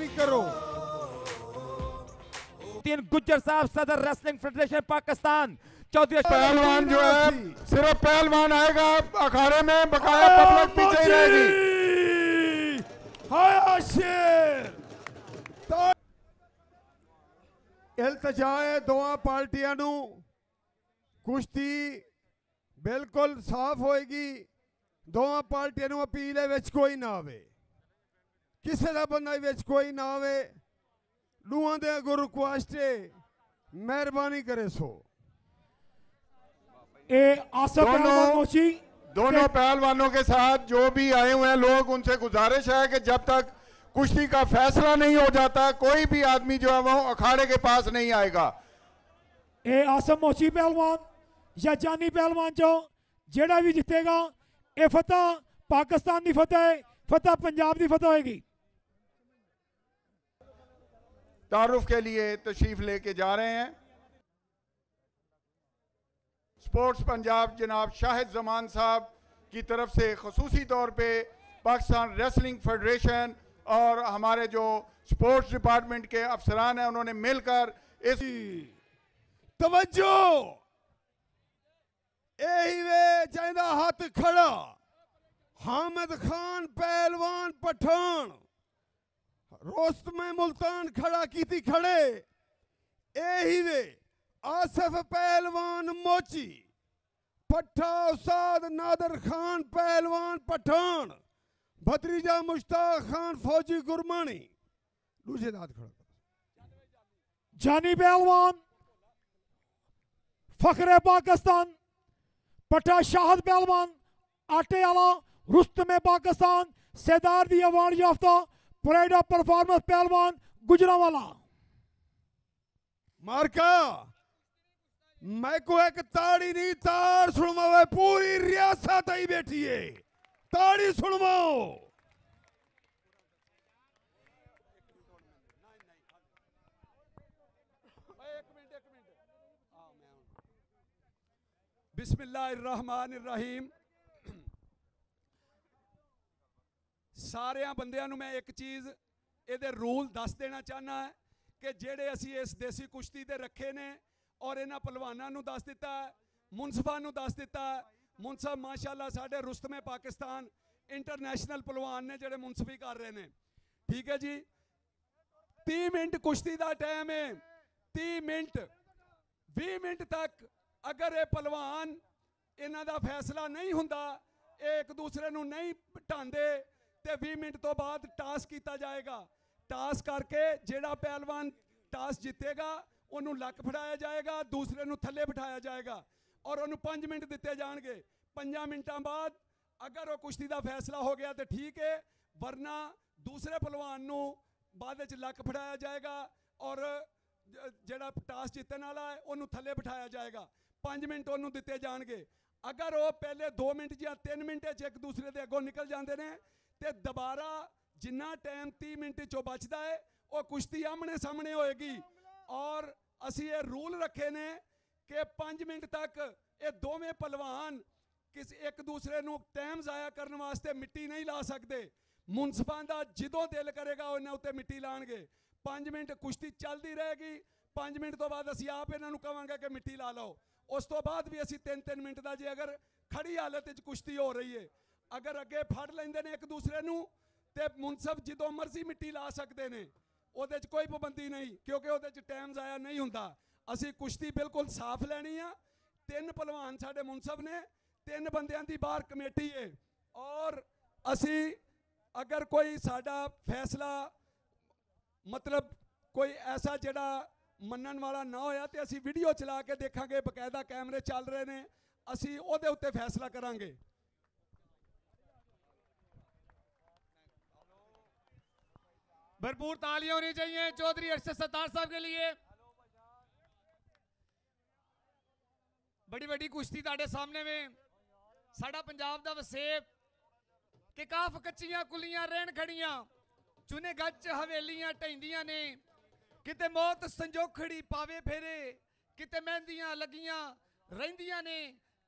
मेहरबानी करो तीन गुजर साहब सदर रेसलिंग फेडरेशन पाकिस्तान चौथी पहलवान जो है सिर्फ पहलवान आएगा अखाड़े में बकाया पीछे रहेगी ਇਲਤਜਾਏ ਦੋਵਾਂ ਪਾਰਟੀਆਂ कुश्ती बिल्कुल साफ होएगी ਹੋਏਗੀ ਦੋਵਾਂ ਪਾਰਟੀਆਂ ਨੂੰ ਅਪੀਲ ਹੈ ਵਿੱਚ ਕੋਈ ਨਾ ਕਿਸੇ ਦਾ ਬੰਦਾ ਵਿੱਚ ਕੋਈ ਨਾ ਆਵੇ ਦੂਆਂ ਦੇ ਗੁਰ ਕੁਆਸਟੇ ਮਿਹਰਬਾਨੀ ਕਰੇ ਸੋ ਇਹ ਆਸਫ ਨਮੋਸ਼ੀ ਦੋਨੋਂ ਪਹਿਲਵਾਨੋਂ ਕੇ ਸਾਥ ਜੋ ਵੀ ਆਏ ਹੋਏ ਲੋਕ ਉਨਸੇ ਗੁਜ਼ਾਰਿਸ਼ ਹੈ ਕਿ ਜਬ ਤੱਕ ਕੁਸ਼ਤੀ ਦਾ ਫੈਸਲਾ ਨਹੀਂ ਹੋ ਜਾਤਾ ਕੋਈ ਵੀ ਆਦਮੀ ਜੋ ਆ ਉਹ ਅਖਾੜੇ ਕੇ ਪਾਸ ਨਹੀਂ ਆਏਗਾ ਇਹ ਆਸਮ ਮੋਸ਼ੀ ਪਹਿਲਵਾਨ ਜਾਂ ਜਾਨੀ ਪਹਿਲਵਾਨ ਚੋਂ ਜਿਹੜਾ ਵੀ ਜਿੱਤੇਗਾ ਇਹ ਫਤਹ ਪਾਕਿਸਤਾਨ ਦੀ ਫਤਹ ਹੈ ਫਤਹ ਪੰਜਾਬ ਦੀ ਫਤਹ ਹੋਏਗੀ तारुफ के लिए तशरीफ लेके जा रहे हैं स्पोर्ट्स पंजाब जनाब शाहिद जमान साहब की तरफ से खसूसी तौर पे पाकिस्तान रेसलिंग फेडरेशन और हमारे जो स्पोर्ट्स डिपार्टमेंट के अफसरान हैं उन्होंने मिलकर इस तवज्जो यही वे चाहता हाथ खड़ा हामिद खान पहलवान पठान ਰੋਸਤ ਮੈਂ ਮੁਲਤਾਨ ਖੜਾ ਕੀਤੀ ਖੜੇ ਇਹੀ ਵੇ ਆਸਫ ਪਹਿਲਵਾਨ ਮੋਚੀ ਪੱਠਾ ਉਸਾਦ ਨਾਦਰ ਖਾਨ ਪਹਿਲਵਾਨ ਪਠਾਨ ਭਤਰੀਜਾ ਮੁਸ਼ਤਾਕ ਖਾਨ ਫੌਜੀ ਗੁਰਮਾਨੀ ਦੂਜੇ ਦਾਤ ਖੜਾ ਜਾਨੀ ਪਹਿਲਵਾਨ ਫਖਰੇ ਪਾਕਿਸਤਾਨ ਪੱਠਾ ਸ਼ਾਹਦ ਪਹਿਲਵਾਨ ਆਟੇ ਵਾਲਾ ਰੁਸਤਮ ਪਾਕਿਸਤਾਨ ਸੇਦਾਰ ਦੀ ਅਵਾਰਡ ਯਾਫਤਾ प्राइड ऑफ परफॉर्मेंस पहलवान गुजरावाला मार्का मैं को एक ताड़ी नहीं तार सुनवा पूरी रियासत आई बैठी है ताड़ी सुनवाओ बिस्मिल्लाहिर्रहमानिर्रहीम ਸਾਰਿਆਂ ਬੰਦਿਆਂ ਨੂੰ ਮੈਂ ਇੱਕ ਚੀਜ਼ ਇਹਦੇ ਰੂਲ ਦੱਸ ਦੇਣਾ ਚਾਹਨਾ ਹੈ ਕਿ ਜਿਹੜੇ ਅਸੀਂ ਇਸ ਦੇਸੀ ਕੁਸ਼ਤੀ ਦੇ ਰੱਖੇ ਨੇ ਔਰ ਇਹਨਾਂ ਪਹਿਲਵਾਨਾਂ ਨੂੰ ਦੱਸ ਦਿੱਤਾ ਮੁਨਸਫਾ ਨੂੰ ਦੱਸ ਦਿੱਤਾ ਮੁਨਸਫ ਮਾਸ਼ਾਅੱਲਾ ਸਾਡੇ ਰੁਸਤਮੇ ਪਾਕਿਸਤਾਨ ਇੰਟਰਨੈਸ਼ਨਲ ਪਹਿਲਵਾਨ ਨੇ ਜਿਹੜੇ ਮੁਨਸਫੀ ਕਰ ਰਹੇ ਨੇ ਠੀਕ ਹੈ ਜੀ 30 ਮਿੰਟ ਕੁਸ਼ਤੀ ਦਾ ਟਾਈਮ ਹੈ 30 ਮਿੰਟ 20 ਮਿੰਟ ਤੱਕ ਅਗਰ ਇਹ ਪਹਿਲਵਾਨ ਇਹਨਾਂ ਦਾ ਫੈਸਲਾ ਨਹੀਂ ਹੁੰਦਾ ਇਹ ਇੱਕ ਦੂਸਰੇ ਨੂੰ ਨਹੀਂ ਢਾਂਦੇ ਤੇ 20 ਮਿੰਟ ਤੋਂ ਬਾਅਦ ਟਾਸ ਕੀਤਾ ਜਾਏਗਾ ਟਾਸ ਕਰਕੇ ਜਿਹੜਾ ਪਹਿਲਵਾਨ ਟਾਸ ਜਿੱਤੇਗਾ ਉਹਨੂੰ ਲੱਕ ਫੜਾਇਆ ਜਾਏਗਾ ਦੂਸਰੇ ਨੂੰ ਥੱਲੇ ਬਿਠਾਇਆ ਜਾਏਗਾ ਔਰ ਉਹਨੂੰ 5 ਮਿੰਟ ਦਿੱਤੇ ਜਾਣਗੇ 5 ਮਿੰਟਾਂ ਬਾਅਦ ਅਗਰ ਉਹ ਕੁਸ਼ਤੀ ਦਾ ਫੈਸਲਾ ਹੋ ਗਿਆ ਤੇ ਠੀਕ ਹੈ ਵਰਨਾ ਦੂਸਰੇ ਪਹਿਲਵਾਨ ਨੂੰ ਬਾਅਦ ਵਿੱਚ ਲੱਕ ਫੜਾਇਆ ਜਾਏਗਾ ਔਰ ਜਿਹੜਾ ਟਾਸ ਜਿੱਤਣ ਵਾਲਾ ਹੈ ਉਹਨੂੰ ਥੱਲੇ ਬਿਠਾਇਆ ਜਾਏਗਾ 5 ਮਿੰਟ ਉਹਨੂੰ ਦਿੱਤੇ ਜਾਣਗੇ ਅਗਰ ਉਹ ਪਹਿਲੇ 2 ਮਿੰਟ ਜਾਂ 3 ਮਿੰਟ 'ਚ ਇੱਕ ਦੂਸਰੇ ਦੇ ਅੱਗੋਂ ਨਿਕਲ ਜਾਂਦੇ ਨੇ ਤੇ ਦੁਬਾਰਾ ਜਿੰਨਾ ਟਾਈਮ 30 ਮਿੰਟ ਚੋਂ ਬਚਦਾ ਹੈ ਉਹ ਕੁਸ਼ਤੀ ਆਮਣੇ ਸਾਹਮਣੇ ਹੋਏਗੀ ਔਰ ਅਸੀਂ ਇਹ ਰੂਲ ਰੱਖੇ ਨੇ ਕਿ 5 ਮਿੰਟ ਤੱਕ ਇਹ ਦੋਵੇਂ ਪਹਿਲਵਾਨ ਕਿਸ ਇੱਕ ਦੂਸਰੇ ਨੂੰ ਟਾਈਮ ਜ਼ਾਇਆ ਕਰਨ ਵਾਸਤੇ ਮਿੱਟੀ ਨਹੀਂ ਲਾ ਸਕਦੇ ਮੁਨਸਫਾਂ ਦਾ ਜਦੋਂ ਦਿਲ ਕਰੇਗਾ ਉਹਨਾਂ ਉੱਤੇ ਮਿੱਟੀ ਲਾਣਗੇ 5 ਮਿੰਟ ਕੁਸ਼ਤੀ ਚੱਲਦੀ ਰਹੇਗੀ 5 ਮਿੰਟ ਤੋਂ ਬਾਅਦ ਅਸੀਂ ਆਪ ਇਹਨਾਂ ਨੂੰ ਕਵਾਂਗੇ ਕਿ ਮਿੱਟੀ ਲਾ ਲਓ ਉਸ ਤੋਂ ਬਾਅਦ ਵੀ ਅਸੀਂ 3-3 ਮਿੰਟ ਦਾ ਜੇ ਅਗਰ ਖੜੀ ਹਾਲਤ ਵਿੱਚ ਕੁਸ਼ਤੀ ਹੋ ਰਹੀ ਹੈ ਅਗਰ ਅੱਗੇ ਫੜ ਲੈਂਦੇ ਨੇ ਇੱਕ ਦੂਸਰੇ ਨੂੰ ਤੇ ਮੁਨਸਬ ਜਦੋਂ ਮਰਜ਼ੀ ਮਿੱਟੀ ਲਾ ਸਕਦੇ ਨੇ ਉਹਦੇ 'ਚ ਕੋਈ ਪਾਬੰਦੀ ਨਹੀਂ ਕਿਉਂਕਿ ਉਹਦੇ 'ਚ ਟਾਈਮ ਜ਼ਾਇਆ ਨਹੀਂ ਹੁੰਦਾ ਅਸੀਂ ਕੁਸ਼ਤੀ ਬਿਲਕੁਲ ਸਾਫ਼ ਲੈਣੀ ਆ ਤਿੰਨ ਪਹਿਲਵਾਨ ਸਾਡੇ ਮੁਨਸਬ ਨੇ ਤਿੰਨ ਬੰਦਿਆਂ ਦੀ ਬਾਹਰ ਕਮੇਟੀ ਏ ਔਰ ਅਸੀਂ ਅਗਰ ਕੋਈ ਸਾਡਾ ਫੈਸਲਾ ਮਤਲਬ ਕੋਈ ਐਸਾ ਜਿਹੜਾ ਮੰਨਣ ਵਾਲਾ ਨਾ ਹੋਇਆ ਤੇ ਅਸੀਂ ਵੀਡੀਓ ਚਲਾ ਕੇ ਦੇਖਾਂਗੇ ਬਕਾਇਦਾ ਕੈਮਰੇ ਚੱਲ ਰਹੇ ਨੇ ਅਸੀਂ ਉਹਦੇ ਉੱਤੇ ਫੈਸਲਾ ਕਰਾਂਗੇ भरपूर तालियां होनी चाहिए चौधरी अरशद सत्तार साहब के लिए बड़ी बड़ी कुश्ती ताडे सामने में ਸਾਡਾ ਪੰਜਾਬ ਦਾ ਵਸੇਬ ਕਿ ਕਾਫ ਕੱਚੀਆਂ ਕੁਲੀਆਂ ਰਹਿਣ ਖੜੀਆਂ ਚੁਨੇ ਗੱਜ ਹਵੇਲੀਆਂ ਢੈਂਦੀਆਂ ਨੇ ਕਿਤੇ ਮੌਤ ਸੰਜੋਖੜੀ ਪਾਵੇ ਫੇਰੇ ਕਿਤੇ ਮਹਿੰਦੀਆਂ ਲੱਗੀਆਂ ਰਹਿੰਦੀਆਂ ਨੇ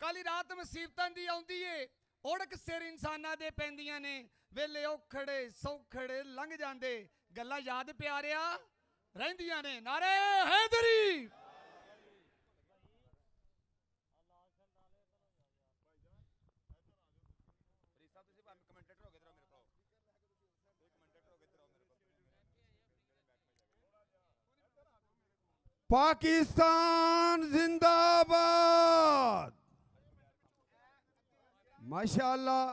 ਕਾਲੀ ਰਾਤ ਮੁਸੀਬਤਾਂ ਦੀ ਆਉਂਦੀ ਏ ਓੜਕ ਸਿਰ ਇਨਸਾਨਾਂ ਦੇ ਪੈਂਦੀਆਂ ਨੇ ਵੇਲੇ ਔਖੜੇ ਸੌਖੜੇ ਲੰਘ ਜਾਂਦੇ गल याद प्यार रिया नारे हैदरी पाकिस्तान जिंदाबाद माशाल्लाह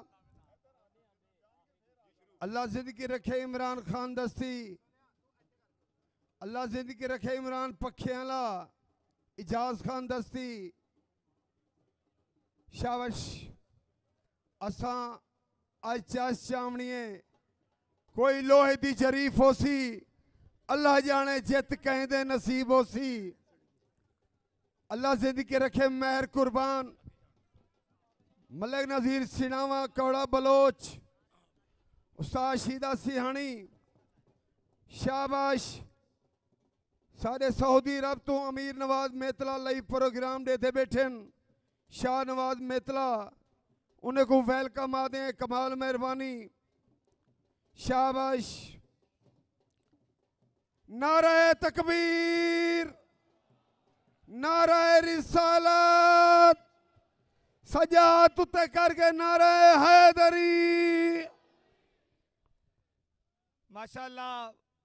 अल्लाह ज़िंदगी रखे इमरान ख़ान दस्ती अल्लाह ज़िंदगी रखे इमरान पखे आला इजाज़ ख़ान दस्ती शावश असां अॼु चाश चावणीअ कोई लोहे जी शरीफ़ होसीं अल्लाह ॼाणे जित कंहिं ते नसीब होसीं अल्लाह ज़िंदगी रखे महर कुर्बान मलक नज़ीर सिनावा कौड़ा बलोच ਉਸਤਾਦ ਸ਼ੀਦਾ ਸਿਹਾਣੀ ਸ਼ਾਬਾਸ਼ ਸਾਡੇ ਸਾਊਦੀ ਰਬ ਤੋਂ ਅਮੀਰ ਨਵਾਜ਼ ਮੇਤਲਾ ਲਈ ਪ੍ਰੋਗਰਾਮ ਦੇ ਤੇ ਬੈਠੇ ਸ਼ਾਹ ਨਵਾਜ਼ ਮੇਤਲਾ ਉਹਨੇ ਕੋ ਵੈਲਕਮ ਆ ਦੇ ਕਮਾਲ ਮਿਹਰਬਾਨੀ ਸ਼ਾਬਾਸ਼ ਨਾਰਾ ਤਕਬੀਰ ਨਾਰਾ ਰਿਸਾਲਤ ਸਜਾਤ ਤੁਤੇ ਕਰਕੇ ਨਾਰਾ ਹੈਦਰੀ ਮਾਸ਼ਾਅੱਲਾ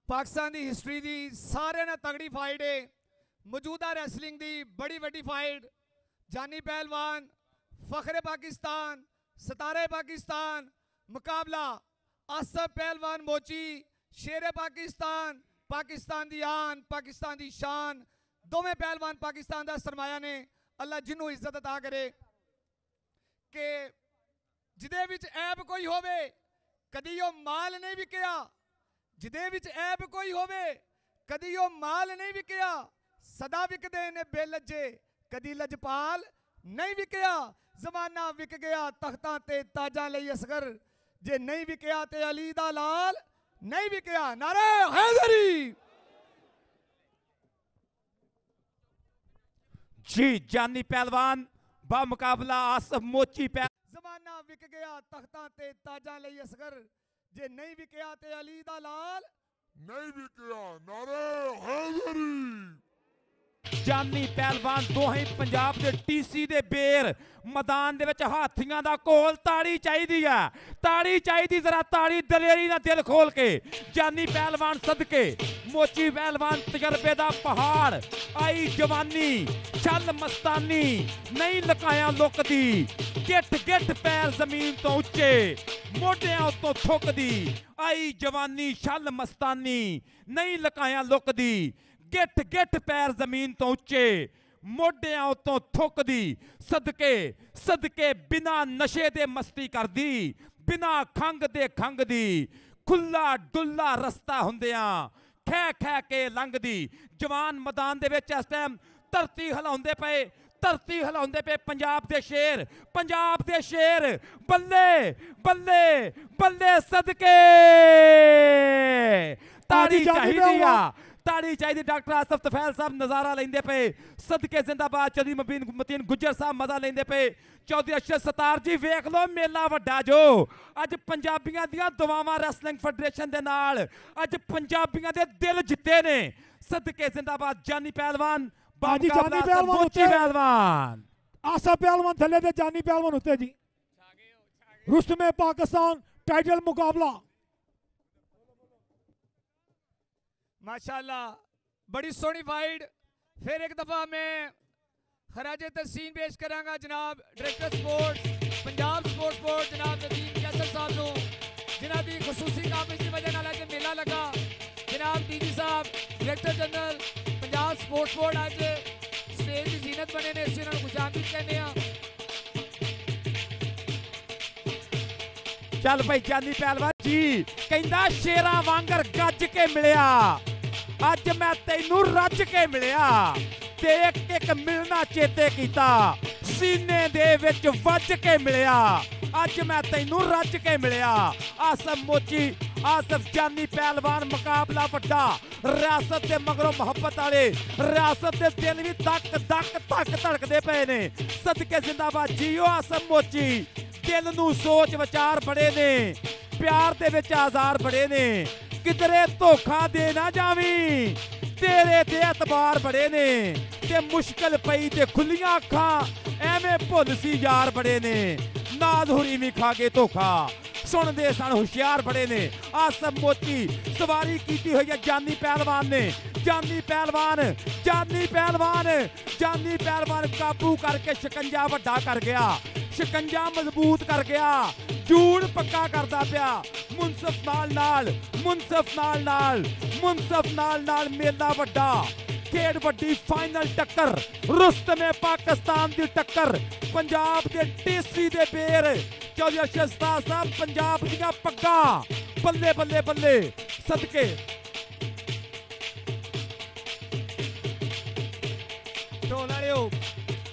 ਪਾਕਿਸਤਾਨ ਦੀ ਹਿਸਟਰੀ ਦੀ ਸਾਰਿਆਂ ਨਾਲ ਤਗੜੀ ਫਾਈਟ ਹੈ ਮੌਜੂਦਾ ਰੈਸਲਿੰਗ ਦੀ ਬੜੀ ਵੱਡੀ ਫਾਈਟ ਜਾਨੀ ਪਹਿਲਵਾਨ ਫਖਰੇ ਪਾਕਿਸਤਾਨ ਸਤਾਰੇ ਪਾਕਿਸਤਾਨ ਮੁਕਾਬਲਾ ਆਸਫ ਪਹਿਲਵਾਨ ਮੋਚੀ ਸ਼ੇਰੇ ਪਾਕਿਸਤਾਨ ਪਾਕਿਸਤਾਨ ਦੀ ਆਨ ਪਾਕਿਸਤਾਨ ਦੀ ਸ਼ਾਨ ਦੋਵੇਂ ਪਹਿਲਵਾਨ ਪਾਕਿਸਤਾਨ ਦਾ ਸਰਮਾਇਆ ਨੇ ਅੱਲਾ ਜਿੰਨੂੰ ਇੱਜ਼ਤ عطا ਕਰੇ ਕਿ ਜਿਹਦੇ ਵਿੱਚ ਐਬ ਕੋਈ ਹੋਵੇ ਕਦੀ ਉਹ ਮਾਲ ਨਹੀਂ ਵਿਕਿਆ ਜਿਦੇ ਵਿੱਚ ਐਬ ਕੋਈ ਹੋਵੇ ਕਦੀ ਉਹ ਮਾਲ ਨਹੀਂ ਵਿਕਿਆ ਸਦਾ ਵਿਕਦੇ ਨੇ ਬੇਲੱਜੇ ਕਦੀ ਲਜਪਾਲ ਨਹੀਂ ਵਿਕਿਆ ਜ਼ਮਾਨਾ ਵਿਕ ਗਿਆ ਤਖਤਾਂ ਤੇ ਤਾਜਾਂ ਲਈ ਅਸਗਰ ਜੇ ਨਹੀਂ ਵਿਕਿਆ ਤੇ ਅਲੀ ਦਾ ਲਾਲ ਨਹੀਂ ਵਿਕਿਆ ਨਾਰੇ ਹੈਦਰੀ ਜੀ ਜਾਨੀ ਪਹਿਲਵਾਨ ਬਾ ਮੁਕਾਬਲਾ ਆਸਫ ਮੋਚੀ ਜ਼ਮਾਨਾ ਵਿਕ ਗਿਆ ਤਖਤਾਂ ਤੇ ਤਾਜਾਂ ਲਈ ਅਸਗਰ ਜੇ ਨਹੀਂ ਵਿਕਿਆ ਤੇ ਅਲੀ ਦਾ ਲਾਲ ਨਹੀਂ ਵਿਕਿਆ ਨਾਰਾ ਹੈਦਰੀ ਜਾਨੀ ਪਹਿਲਵਾਨ ਦੋਹੇ ਪੰਜਾਬ ਦੇ ਟੀਸੀ ਦੇ ਬੇਰ ਮੈਦਾਨ ਦੇ ਵਿੱਚ ਹਾਥੀਆਂ ਦਾ ਕੋਲ ਤਾੜੀ ਚਾਹੀਦੀ ਆ ਤਾੜੀ ਚਾਹੀਦੀ ਜ਼ਰਾ ਤਾੜੀ ਦਲੇਰੀ ਨਾਲ ਦਿਲ ਖੋਲ ਕੇ ਜਾਨੀ ਪਹਿਲਵਾਨ ਸਦਕੇ ਮੋਚੀ ਪਹਿਲਵਾਨ ਤਜਰਬੇ ਦਾ ਪਹਾੜ ਆਈ ਜਵਾਨੀ ਛਲ ਮਸਤਾਨੀ ਨਹੀਂ ਲਕਾਇਆ ਲੁਕਦੀ ਗਿੱਟ ਗਿੱਟ ਪੈਰ ਜ਼ਮੀਨ ਤੋਂ ਉੱਚੇ ਮੋਢਿਆਂ ਉੱਤੋਂ ਥੁੱਕਦੀ ਆਈ ਜਵਾਨੀ ਛਲ ਮਸਤਾਨੀ ਨਹੀਂ ਲਕਾਇਆ ਲੁਕਦੀ ਗਿੱਠ ਗਿੱਠ ਪੈਰ ਜ਼ਮੀਨ ਤੋਂ ਉੱਚੇ ਮੋਢਿਆਂ ਉਤੋਂ ਥੁੱਕਦੀ ਸਦਕੇ ਸਦਕੇ ਬਿਨਾ ਨਸ਼ੇ ਦੇ ਮਸਤੀ ਕਰਦੀ ਬਿਨਾ ਖੰਗ ਦੇ ਖੰਗ ਦੀ ਖੁੱਲਾ ਡੁੱਲਾ ਰਸਤਾ ਹੁੰਦਿਆਂ ਖੈ ਖੈ ਕੇ ਲੰਘਦੀ ਜਵਾਨ ਮੈਦਾਨ ਦੇ ਵਿੱਚ ਇਸ ਟਾਈਮ ਧਰਤੀ ਹਿਲਾਉਂਦੇ ਪਏ ਧਰਤੀ ਹਿਲਾਉਂਦੇ ਪਏ ਪੰਜਾਬ ਦੇ ਸ਼ੇਰ ਪੰਜਾਬ ਦੇ ਸ਼ੇਰ ਬੱਲੇ ਬੱਲੇ ਬੱਲੇ ਸਦਕੇ ਤਾੜੀ ਚਾਹੀਦੀ ਆ ਤਾੜੀ ਚਾਹੀਦੀ ਡਾਕਟਰ ਆਸਫ ਤਫੈਲ ਸਾਹਿਬ ਨਜ਼ਾਰਾ ਲੈਂਦੇ ਪਏ ਸਦਕੇ ਜ਼ਿੰਦਾਬਾਦ ਚੌਧਰੀ ਮਬੀਨ ਮਤੀਨ ਗੁੱਜਰ ਸਾਹਿਬ ਮਜ਼ਾ ਲੈਂਦੇ ਪਏ ਚੌਧਰੀ ਅਸ਼ਰ ਸਤਾਰ ਜੀ ਵੇਖ ਲਓ ਮੇਲਾ ਵੱਡਾ ਜੋ ਅੱਜ ਪੰਜਾਬੀਆਂ ਦੀਆਂ ਦੁਆਵਾਂ ਰੈਸਲਿੰਗ ਫੈਡਰੇਸ਼ਨ ਦੇ ਨਾਲ ਅੱਜ ਪੰਜਾਬੀਆਂ ਦੇ ਦਿਲ ਜਿੱਤੇ ਨੇ ਸਦਕੇ ਜ਼ਿੰਦਾਬਾਦ ਜਾਨੀ ਪਹਿਲਵਾਨ ਬਾਜੀ ਜਾਨੀ ਪਹਿਲਵਾਨ ਉੱਤੇ ਪਹਿਲਵਾਨ ਆਸਾ ਪਹਿਲਵਾਨ ਥੱਲੇ ਤੇ ਜਾਨੀ ਪਹਿਲਵਾਨ ਉੱਤੇ ਜੀ ਰੁਸਤਮੇ ਪਾਕਿਸਤਾਨ ਟਾਈਟਲ ਮੁਕਾਬਲਾ माशाल्लाह बड़ी सोहनी फाइट फिर एक दफ़ा मैं खराज तहसीन पेश करांगा जनाब director sports Punjab sports board जनाब नदीम कैसर साहब को जिन्हों की खसूसी काबिज की वजह अज मेला लगा जनाब डी जी साहब director general Punjab sports board अज स्टेज की जीनत बने ने इस इन्होंने खुशामद कहने चल भाई चांदी पहलवान जी कहता शेरा वागर गज के मिलया ਅੱਜ ਮੈਂ ਤੈਨੂੰ ਰੱਜ ਕੇ ਮਿਲਿਆ ਤੇ ਇੱਕ ਇੱਕ ਮਿਲਣਾ ਚੇਤੇ ਕੀਤਾ ਸੀਨੇ ਦੇ ਵਿੱਚ ਵੱਜ ਕੇ ਮਿਲਿਆ ਅੱਜ ਮੈਂ ਤੈਨੂੰ ਰੱਜ ਕੇ ਮਿਲਿਆ ਆਸਮ ਮੋਚੀ ਆਸਫ ਜਾਨੀ ਪਹਿਲਵਾਨ ਮੁਕਾਬਲਾ ਵੱਡਾ ਰਿਆਸਤ ਦੇ ਮਗਰੋਂ ਮੁਹੱਬਤ ਵਾਲੇ ਰਿਆਸਤ ਦੇ ਦਿਲ ਵੀ ਧੱਕ ਧੱਕ ਧੱਕ ਧੜਕਦੇ ਪਏ ਨੇ ਸਦਕੇ ਜ਼ਿੰਦਾਬਾਦ ਜੀਓ ਆਸਮ ਮੋਚੀ ਦਿਲ ਨੂੰ ਸੋਚ ਵਿਚਾਰ ਬੜੇ ਨੇ ਪਿਆਰ ਦੇ ਵਿੱਚ ਆਜ਼ਾਰ ਬੜੇ ਨੇ ਕਿਧਰੇ ਧੋਖਾ ਦੇ ਨਾ ਜਾਵੀਂ ਤੇਰੇ ਤੇ ਇਤਬਾਰ ਬੜੇ ਨੇ ਤੇ ਮੁਸ਼ਕਲ ਪਈ ਤੇ ਖੁੱਲੀਆਂ ਅੱਖਾਂ ਐਵੇਂ ਭੁੱਲ ਸੀ ਯਾਰ ਬੜੇ ਨੇ ਨਾਜ਼ ਹੁਰੀ ਵੀ ਖਾ ਕੇ ਧੋਖਾ ਸੁਣਦੇ ਸਨ ਹੁਸ਼ਿਆਰ ਬੜੇ ਨੇ ਸਭ ਮੋਤੀ ਸਵਾਰੀ ਕੀਤੀ ਹੋਈ ਹੈ ਜਾਨੀ ਪਹਿਲਵਾਨ ਨੇ ਜਾਨੀ ਪਹਿਲਵਾਨ ਜਾਨੀ ਪਹਿਲਵਾਨ ਜਾਨੀ ਪਹਿਲਵਾਨ ਕਾਬੂ ਕਰਕੇ ਸ਼ਿਕੰਜਾ ਵੱਡਾ ਕਰ ਗਿਆ ਸ਼ਿਕੰਜਾ ਮਜ਼ਬੂਤ ਕਰ ਗਿਆ ਜੂੜ ਪੱਕਾ ਕਰਦਾ ਪਿਆ ਮੁਨਸਫ ਨਾਲ ਨਾਲ ਮੁਨਸਫ ਨਾਲ ਨਾਲ ਮੁਨਸਫ ਨਾਲ ਨਾਲ ਮੇਲਾ ਵੱਡਾ ਖੇਡ ਵੱਡੀ ਫਾਈਨਲ ਟੱਕਰ ਰੁਸਤ ਮੇ ਪਾਕਿਸਤਾਨ ਦੀ ਟੱਕਰ ਪੰਜਾਬ ਦੇ ਟੀਸੀ ਦੇ ਬੇਰ ਚੌਧਰੀ ਅਸ਼ਸਤਾ ਸਾਹਿਬ ਪੰਜਾਬ ਦੀਆਂ ਪੱਗਾ ਬੱਲੇ ਬੱਲੇ ਬੱਲੇ ਸਦਕੇ ਟੋਲਾਰਿਓ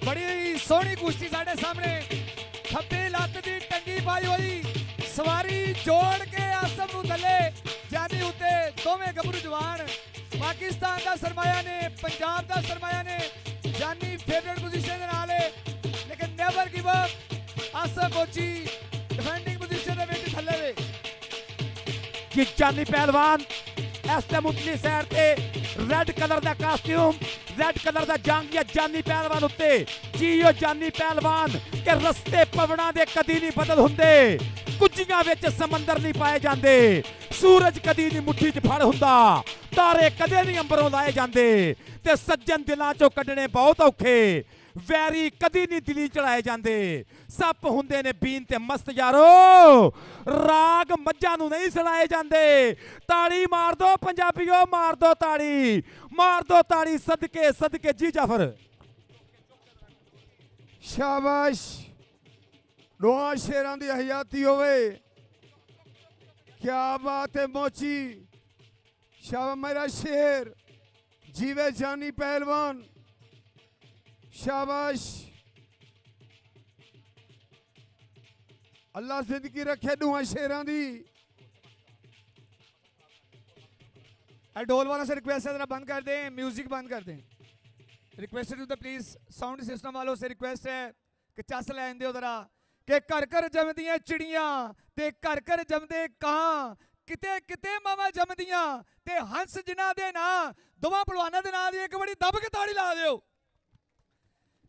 ਬੜੀ ਸੋਹਣੀ ਕੁਸ਼ਤੀ ਸਾਡੇ ਸਾਹਮਣੇ ਖੱਬੇ ਲੱਤ ਦੀ ਟੰਗੀ ਪਾਈ ਹੋਈ ਸਵਾਰੀ ਜੋੜ ਕੇ ਆਸਮ ਨੂੰ ਥੱਲੇ ਜਾਨੀ ਉਤੇ ਦੋਵੇਂ ਗੱਭਰੂ ਜਵਾਨ ਪਾਕਿਸਤਾਨ ਦਾ ਸਰਮਾਇਆ ਨੇ ਪੰਜਾਬ ਦਾ ਸਰਮਾਇਆ ਨੇ ਜਾਨੀ ਫੇਵਰਟ ਪੋਜੀਸ਼ਨ ਦੇ ਨਾਲ ਹੈ ਲੇਕਿਨ ਨੈਵਰ ਗਿਵ ਅਪ ਆਸਮ ਬੋਚੀ ਡਿਫੈਂਡਿੰਗ ਪੋਜੀਸ਼ਨ ਦੇ ਵਿੱਚ ਥੱਲੇ ਵੇ ਕਿ ਜਾਨੀ ਪਹਿਲਵਾਨ ਇਸ ਟਾਈਮ ਉਤਲੀ ਸਾਈਡ ਤੇ ਰੈੱਡ ਕਲਰ ਦਾ ਕਾਸਟਿਊਮ ਰੈੱਡ ਕਲਰ ਦਾ ਜੰਗ ਜਾਂ ਜਾਨੀ ਪਹਿਲਵਾਨ ਉੱਤੇ ਜੀਓ ਜਾਨੀ ਪਹਿਲਵਾਨ ਕਿ ਰਸਤੇ ਪਵਣਾ ਦੇ ਕਦੀ ਨਹੀਂ ਬਦਲ ਹੁੰਦੇ ਕੁਝੀਆਂ ਵਿੱਚ ਸਮੁੰਦਰ ਨਹੀਂ ਪਾਏ ਜਾਂਦੇ ਸੂਰਜ ਕਦੀ ਨਹੀਂ ਮੁੱਠੀ 'ਚ ਫੜ ਹੁੰਦਾ ਤਾਰੇ ਕਦੇ ਨਹੀਂ ਅੰਬਰੋਂ ਲਾਏ ਜਾਂਦੇ ਤੇ ਸੱਜਣ ਦਿਲਾਂ 'ਚੋਂ ਕੱਢਣੇ ਬਹੁਤ ਔਖੇ ਵੈਰੀ ਕਦੀ ਨਹੀਂ ਦਿਲੀ ਚੜਾਏ ਜਾਂਦੇ ਸੱਪ ਹੁੰਦੇ ਨੇ ਬੀਨ ਤੇ ਮਸਤ ਯਾਰੋ ਰਾਗ ਮੱਝਾਂ ਨੂੰ ਨਹੀਂ ਸੁਣਾਏ ਜਾਂਦੇ ਤਾੜੀ ਮਾਰ ਦੋ ਪੰਜਾਬੀਓ ਮਾਰ ਦੋ ਤਾੜੀ ਮਾਰ ਦੋ ਤਾੜੀ ਸਦਕੇ ਸਦਕੇ ਜੀ ਜਾਫਰ ਸ਼ਾਬਾਸ਼ ਦੋਹਾਂ ਸ਼ੇਰਾਂ ਦੀ ਹਯਾਤੀ ਹੋਵੇ ਕਿਆ ਬਾਤ ਹੈ ਮੋਚੀ ਸ਼ਾਬ ਮੇਰਾ ਸ਼ੇਰ ਜੀਵੇ ਜਾਨੀ ਪਹਿਲਵਾਨ ਸ਼ਾਬਾਸ਼ ਅੱਲਾ ਜ਼ਿੰਦਗੀ ਰੱਖੇ ਦੂਆ ਸ਼ੇਰਾਂ ਦੀ ਐ ਢੋਲ ਵਾਲਾ ਸੇ ਰਿਕੁਐਸਟ ਹੈ ਜਰਾ ਬੰਦ ਕਰ ਦੇ 뮤직 ਬੰਦ ਕਰ ਦੇ ਰਿਕੁਐਸਟ ਟੂ ਦਾ ਪਲੀਜ਼ ਸਾਊਂਡ ਸਿਸਟਮ ਵਾਲੋ ਸੇ ਰਿਕੁਐਸਟ ਹੈ ਕਿ ਚੱਸ ਲੈਣ ਦਿਓ ਜਰਾ ਕਿ ਘਰ ਘਰ ਜਮਦੀਆਂ ਚਿੜੀਆਂ ਤੇ ਘਰ ਘਰ ਜੰਮਦੇ ਕਾਂ ਕਿਤੇ ਕਿਤੇ ਮਾਵਾ ਜੰਮਦੀਆਂ ਤੇ ਹੰਸ ਜਿਨ੍ਹਾਂ ਦੇ ਨਾਂ ਦੋਵਾਂ ਪਹਿਲਵਾਨਾਂ ਦੇ ਨਾਂ ਦੀ ਇੱਕ ਬੜੀ ਦਬਕ ਤਾੜੀ ਲਾ ਦਿਓ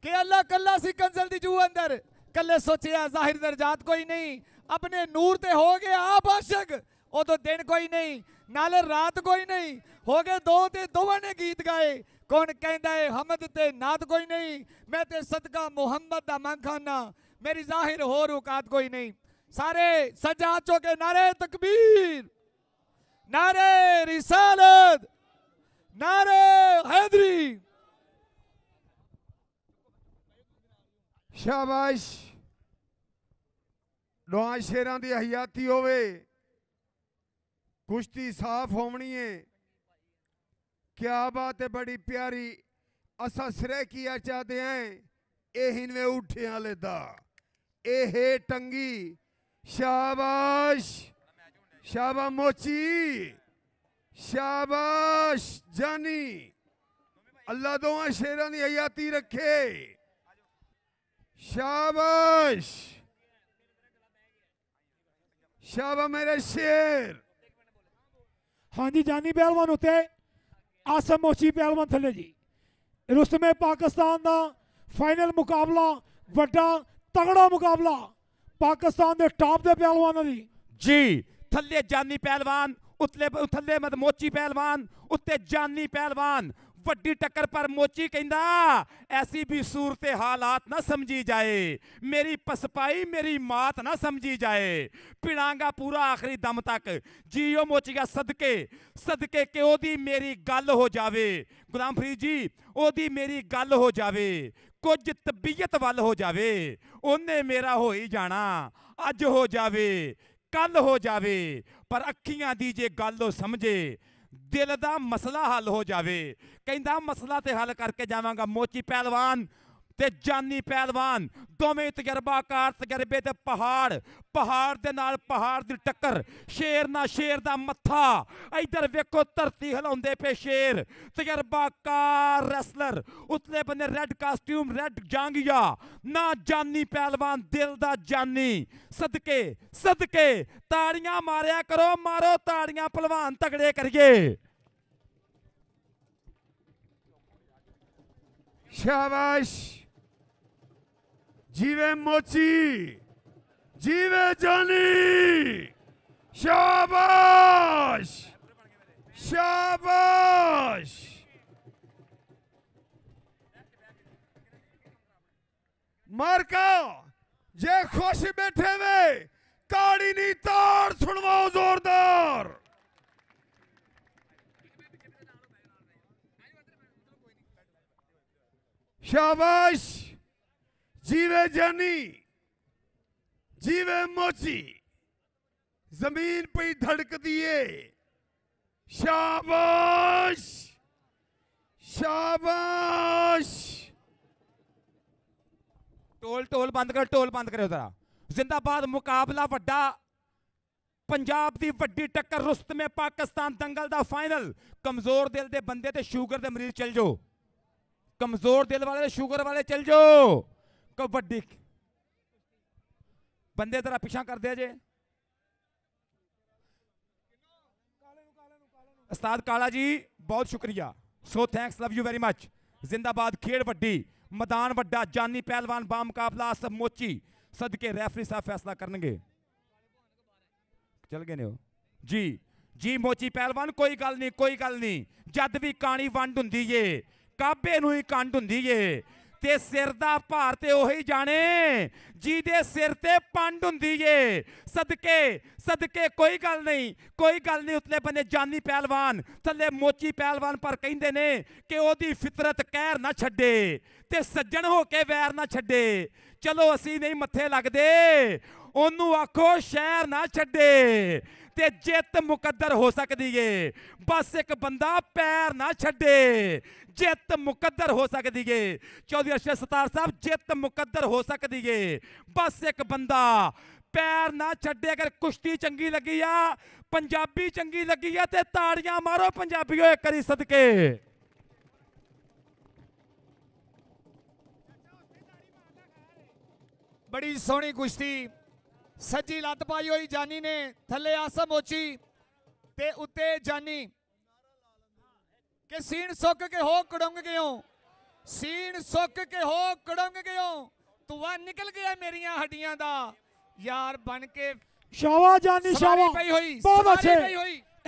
ਕਿ ਅੱਲਾ ਕੱਲਾ ਸੀ ਕੰਜ਼ਲ ਦੀ ਜੂ ਅੰਦਰ ਕੱਲੇ ਸੋਚਿਆ ਜ਼ਾਹਿਰ ਦਰਜਾਤ ਕੋਈ ਨਹੀਂ ਆਪਣੇ ਨੂਰ ਤੇ ਹੋ ਗਏ ਆਬਾਸ਼ਕ ਉਦੋਂ ਦਿਨ ਕੋਈ ਨਹੀਂ ਨਾਲੇ ਰਾਤ ਕੋਈ ਨਹੀਂ ਹੋ ਗਏ ਦੋ ਤੇ ਦੋਵਾਂ ਨੇ ਗੀਤ ਗਾਏ ਕੌਣ ਕਹਿੰਦਾ ਹੈ ਹਮਦ ਤੇ ਨਾਤ ਕੋਈ ਨਹੀਂ ਮੈਂ ਤੇ ਸਦਕਾ ਮੁਹੰਮਦ ਦਾ ਮੰਗਾਨਾ ਮੇਰੀ ਜ਼ਾਹਿਰ ਹੋਰ ਔਕਾਤ ਕੋਈ ਨਹੀਂ ਸਾਰੇ ਸਜਾ ਚੋਕੇ ਨਾਰੇ ਤਕਬੀਰ ਨਾਰੇ ਰਿਸਾਲਤ ਨਾਰੇ ਹੈਦਰੀ ਸ਼ਾਬਾਸ਼ ਲੋਆਂ ਸ਼ੇਰਾਂ ਦੀ ਹਿਆਤੀ ਹੋਵੇ ਕੁਸ਼ਤੀ ਸਾਫ਼ ਹੋਣੀ ਏ ਕੀ ਬਾਤ ਹੈ ਬੜੀ ਪਿਆਰੀ असा सिरे किया ਚਾਹਦੇ ਆਂ ਇਹ हिनवे उठे लेदा ए हे टंगी ਸ਼ਾਬਾਸ਼ ਸ਼ਾਬਾ ਮੋਚੀ ਸ਼ਾਬਾਸ਼ ਜਾਨੀ ਅੱਲਾ ਦੋਵਾਂ ਸ਼ੇਰਾਂ ਦੀ ਹਯਾਤੀ ਰੱਖੇ ਸ਼ਾਬਾਸ਼ ਸ਼ਾਬਾ ਮੇਰੇ ਸ਼ੇਰ ਹਾਂਜੀ ਜਾਨੀ ਪਹਿਲਵਾਨ ਉਤੇ ਆਸਮ ਮੋਚੀ ਪਹਿਲਵਾਨ ਥੱਲੇ ਜੀ ਰੁਸਤਮੇ ਪਾਕਿਸਤਾਨ ਦਾ ਫਾਈਨਲ ਮੁਕਾਬਲਾ ਵੱਡਾ ਤਗੜਾ ਮੁਕਾਬਲਾ ਪਾਕਿਸਤਾਨ ਦੇ ਟਾਪ ਦੇ ਪਹਿਲਵਾਨਾਂ ਦੀ ਜੀ ਥੱਲੇ ਜਾਨੀ ਪਹਿਲਵਾਨ ਉੱਤੇ ਥੱਲੇ ਮਦਮੋਚੀ ਮੋਚੀ ਪਹਿਲਵਾਨ ਉੱਤੇ ਜਾਨੀ ਪਹਿਲਵਾਨ ਵੱਡੀ ਟੱਕਰ ਪਰ ਮੋਚੀ ਕਹਿੰਦਾ ਐਸੀ ਵੀ ਸੂਰਤ ਹਾਲਾਤ ਨਾ ਸਮਝੀ ਜਾਏ ਮੇਰੀ ਪਸਪਾਈ ਮੇਰੀ ਮਾਤ ਨਾ ਸਮਝੀ ਜਾਏ ਪਿੜਾਂਗਾ ਪੂਰਾ ਆਖਰੀ ਦਮ ਤੱਕ ਜੀਓ ਮੋਚੀਆ ਸਦਕੇ ਸਦਕੇ ਕਿ ਉਹਦੀ ਮੇਰੀ ਗੱਲ ਹੋ ਜਾਵੇ ਗੁਲਾਮ ਫਰੀਦ ਜੀ ਉਹਦੀ ਮੇਰੀ ਗੱਲ ਹੋ ਜਾਵੇ ਕੁਝ ਤਬੀਅਤ ਵੱਲ ਹੋ ਜਾਵੇ ਉਹਨੇ ਮੇਰਾ ਹੋ ਹੀ ਜਾਣਾ ਅੱਜ ਹੋ ਜਾਵੇ ਕੱਲ ਹੋ ਜਾਵੇ ਪਰ ਅੱਖੀਆਂ ਦੀ ਜੇ ਗੱਲ ਉਹ ਸਮਝੇ ਦਿਲ ਦਾ ਮਸਲਾ ਹੱਲ ਹੋ ਜਾਵੇ ਕਹਿੰਦਾ ਮਸਲਾ ਤੇ ਹੱਲ ਕਰਕੇ ਜਾਵਾਂਗਾ ਮੋਚੀ ਪਹਿਲਵਾਨ ਤੇ ਜਾਨੀ ਪਹਿਲਵਾਨ ਦੋਵੇਂ ਤਜਰਬਾਕਾਰ ਤਜਰਬੇ ਤੇ ਪਹਾੜ ਪਹਾੜ ਦੇ ਨਾਲ ਪਹਾੜ ਦੀ ਟੱਕਰ ਸ਼ੇਰ ਨਾਲ ਸ਼ੇਰ ਦਾ ਮੱਥਾ ਇਧਰ ਵੇਖੋ ਧਰਤੀ ਹਿਲਾਉਂਦੇ ਪੇ ਸ਼ੇਰ ਤਜਰਬਾਕਾਰ ਰੈਸਲਰ ਉਤਲੇ ਬੰਨੇ ਰੈੱਡ ਕਾਸਟਿਊਮ ਰੈੱਡ ਜਾਂਗੀਆ ਨਾ ਜਾਨੀ ਪਹਿਲਵਾਨ ਦਿਲ ਦਾ ਜਾਨੀ ਸਦਕੇ ਸਦਕੇ ਤਾੜੀਆਂ ਮਾਰਿਆ ਕਰੋ ਮਾਰੋ ਤਾੜੀਆਂ ਪਹਿਲਵਾਨ ਤਗੜੇ ਕਰੀਏ ਸ਼ਾਬਾਸ਼ જીવે મોચી જીવે જાની શાબાશ શાબાશ મારકા જે ખુશ બેઠે વે તાળીની તાળ સુણવાઓ જોરદાર શાબાશ ਜੀਵੇ ਜਾਨੀ ਜੀਵੇ ਮੋਚੀ ਜ਼ਮੀਨ ਪਈ ਧੜਕਦੀ ਏ ਸ਼ਾਬਾਸ਼ ਸ਼ਾਬਾਸ਼ ਟੋਲ ਟੋਲ ਬੰਦ ਕਰ ਟੋਲ ਬੰਦ ਕਰਿਓ ਜ਼ਰਾ ਜ਼ਿੰਦਾਬਾਦ ਮੁਕਾਬਲਾ ਵੱਡਾ ਪੰਜਾਬ ਦੀ ਵੱਡੀ ਟੱਕਰ ਰੁਸਤਮੇ ਪਾਕਿਸਤਾਨ ਦੰਗਲ ਦਾ ਫਾਈਨਲ ਕਮਜ਼ੋਰ ਦਿਲ ਦੇ ਬੰਦੇ ਤੇ ਸ਼ੂਗਰ ਦੇ ਮਰੀਜ਼ ਚਲ ਜਾਓ ਕਮਜ਼ੋਰ ਦਿਲ ਵਾਲੇ ਸ਼ੂਗਰ ਵਾਲੇ ਚਲ ਜਾਓ ਕਬੱਡੀ ਬੰਦੇ ਤਰਾ ਪਿਛਾ ਕਰਦੇ ਆ ਜੇ ਉਸਤਾਦ ਕਾਲਾ ਜੀ ਬਹੁਤ ਸ਼ੁਕਰੀਆ so thanks love you very much ਜ਼ਿੰਦਾਬਾਦ ਖੇਡ ਵੱਡੀ ਮੈਦਾਨ ਵੱਡਾ ਜਾਨੀ ਪਹਿਲਵਾਨ ਬਾ ਮੁਕਾਬਲਾ ਸਭ ਮੋਚੀ ਸਦਕੇ ਰੈਫਰੀ ਸਾਹਿਬ ਫੈਸਲਾ ਕਰਨਗੇ ਚਲ ਗਏ ਨੇ ਉਹ ਜੀ ਜੀ ਮੋਚੀ ਪਹਿਲਵਾਨ ਕੋਈ ਗੱਲ ਨਹੀਂ ਕੋਈ ਗੱਲ ਨਹੀਂ ਜਦ ਵੀ ਕਾਣੀ ਵੰਡ ਹੁੰਦੀ ਏ ਕਾਬੇ ਨੂੰ ਹੀ ਕੰਡ ਹੁੰਦੀ ਏ ਤੇ ਸਿਰ ਦਾ ਭਾਰ ਤੇ ਉਹੀ ਜਾਣੇ ਜਿਹਦੇ ਸਿਰ ਤੇ ਪੰਡ ਹੁੰਦੀ ਏ ਸਦਕੇ ਸਦਕੇ ਕੋਈ ਗੱਲ ਨਹੀਂ ਕੋਈ ਗੱਲ ਨਹੀਂ ਉਤਲੇ ਬੰਨੇ ਜਾਨੀ ਪਹਿਲਵਾਨ ਥੱਲੇ ਮੋਚੀ ਪਹਿਲਵਾਨ ਪਰ ਕਹਿੰਦੇ ਨੇ ਕਿ ਉਹਦੀ ਫਿਤਰਤ ਕਹਿਰ ਨਾ ਛੱਡੇ ਤੇ ਸੱਜਣ ਹੋ ਕੇ ਵੈਰ ਨਾ ਛੱਡੇ ਚਲੋ ਅਸੀਂ ਨਹੀਂ ਮੱਥੇ ਲੱਗਦੇ ਉਹਨੂੰ ਆਖੋ ਸ਼ਹਿਰ ਨਾ ਛੱਡੇ ਤੇ ਜਿੱਤ ਮੁਕੱਦਰ ਹੋ ਸਕਦੀ ਏ ਬਸ ਇੱਕ ਬੰਦਾ ਪੈਰ ਨਾ ਛੱਡੇ ਜਿੱਤ ਮੁਕੱਦਰ ਹੋ ਸਕਦੀ ਏ ਚੌਧਰੀ ਅਰਸ਼ਦ ਸਤਾਰ ਸਾਹਿਬ ਜਿੱਤ ਮੁਕੱਦਰ ਹੋ ਸਕਦੀ ਏ ਬਸ ਇੱਕ ਬੰਦਾ ਪੈਰ ਨਾ ਛੱਡੇ ਅਗਰ ਕੁਸ਼ਤੀ ਚੰਗੀ ਲੱਗੀ ਆ ਪੰਜਾਬੀ ਚੰਗੀ ਲੱਗੀ ਆ ਤੇ ਤਾੜੀਆਂ ਮਾਰੋ ਪੰਜਾਬੀਓ ਇੱਕ ਵਾਰੀ ਸਦਕੇ ਬੜੀ ਸੋਹਣੀ ਕੁਸ਼ਤੀ ਸੱਜੀ ਲੱਤ ਪਾਈ ਹੋਈ ਜਾਨੀ ਨੇ ਥੱਲੇ ਆਸਮ ਉੱਚੀ ਤੇ ਉੱਤੇ ਜਾਨੀ ਕਿ ਸੀਣ ਸੁੱਕ ਕੇ ਹੋ ਕੜੰਗ ਗਿਓ ਸੀਣ ਸੁੱਕ ਕੇ ਹੋ ਕੜੰਗ ਗਿਓ ਤੂਆ ਨਿਕਲ ਗਿਆ ਮੇਰੀਆਂ ਹੱਡੀਆਂ ਦਾ ਯਾਰ ਬਣ ਕੇ ਸ਼ਾਵਾ ਜਾਨੀ ਸ਼ਾਵਾ ਪਈ ਹੋਈ ਬਹੁਤ ਅੱਛੇ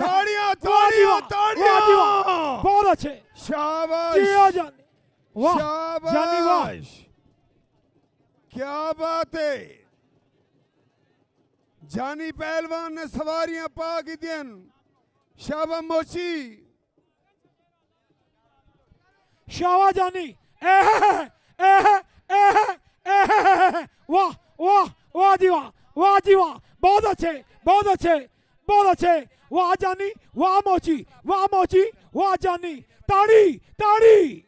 ਤਾੜੀਆਂ ਤਾੜੀਆਂ ਤਾੜੀਆਂ ਬਹੁਤ ਅੱਛੇ ਸ਼ਾਬਾਸ਼ ਕੀ ਆ ਜਾਨੀ ਵਾਹ ਜਾਨੀ ਵਾਹ ਕੀ ਬਾਤ ਹੈ ਜਾਨੀ ਪਹਿਲਵਾਨ ਨੇ ਸਵਾਰੀਆਂ ਪਾ ਕੀਤੀਆਂ ਸ਼ਾਬਾ ਮੋਚੀ ਸ਼ਾਵਾ ਜਾਨੀ ਇਹ ਇਹ ਇਹ ਵਾਹ ਵਾਹ ਵਾਹ ਜੀ ਵਾਹ ਵਾਹ ਜੀ ਵਾਹ ਬਹੁਤ ਅੱਛੇ ਬਹੁਤ ਅੱਛੇ ਬਹੁਤ ਅੱਛੇ ਵਾਹ ਜਾਨੀ ਵਾਹ ਮੋਚੀ ਵਾਹ ਮੋਚੀ ਵਾਹ ਜਾਨੀ ਤਾੜੀ ਤਾੜੀ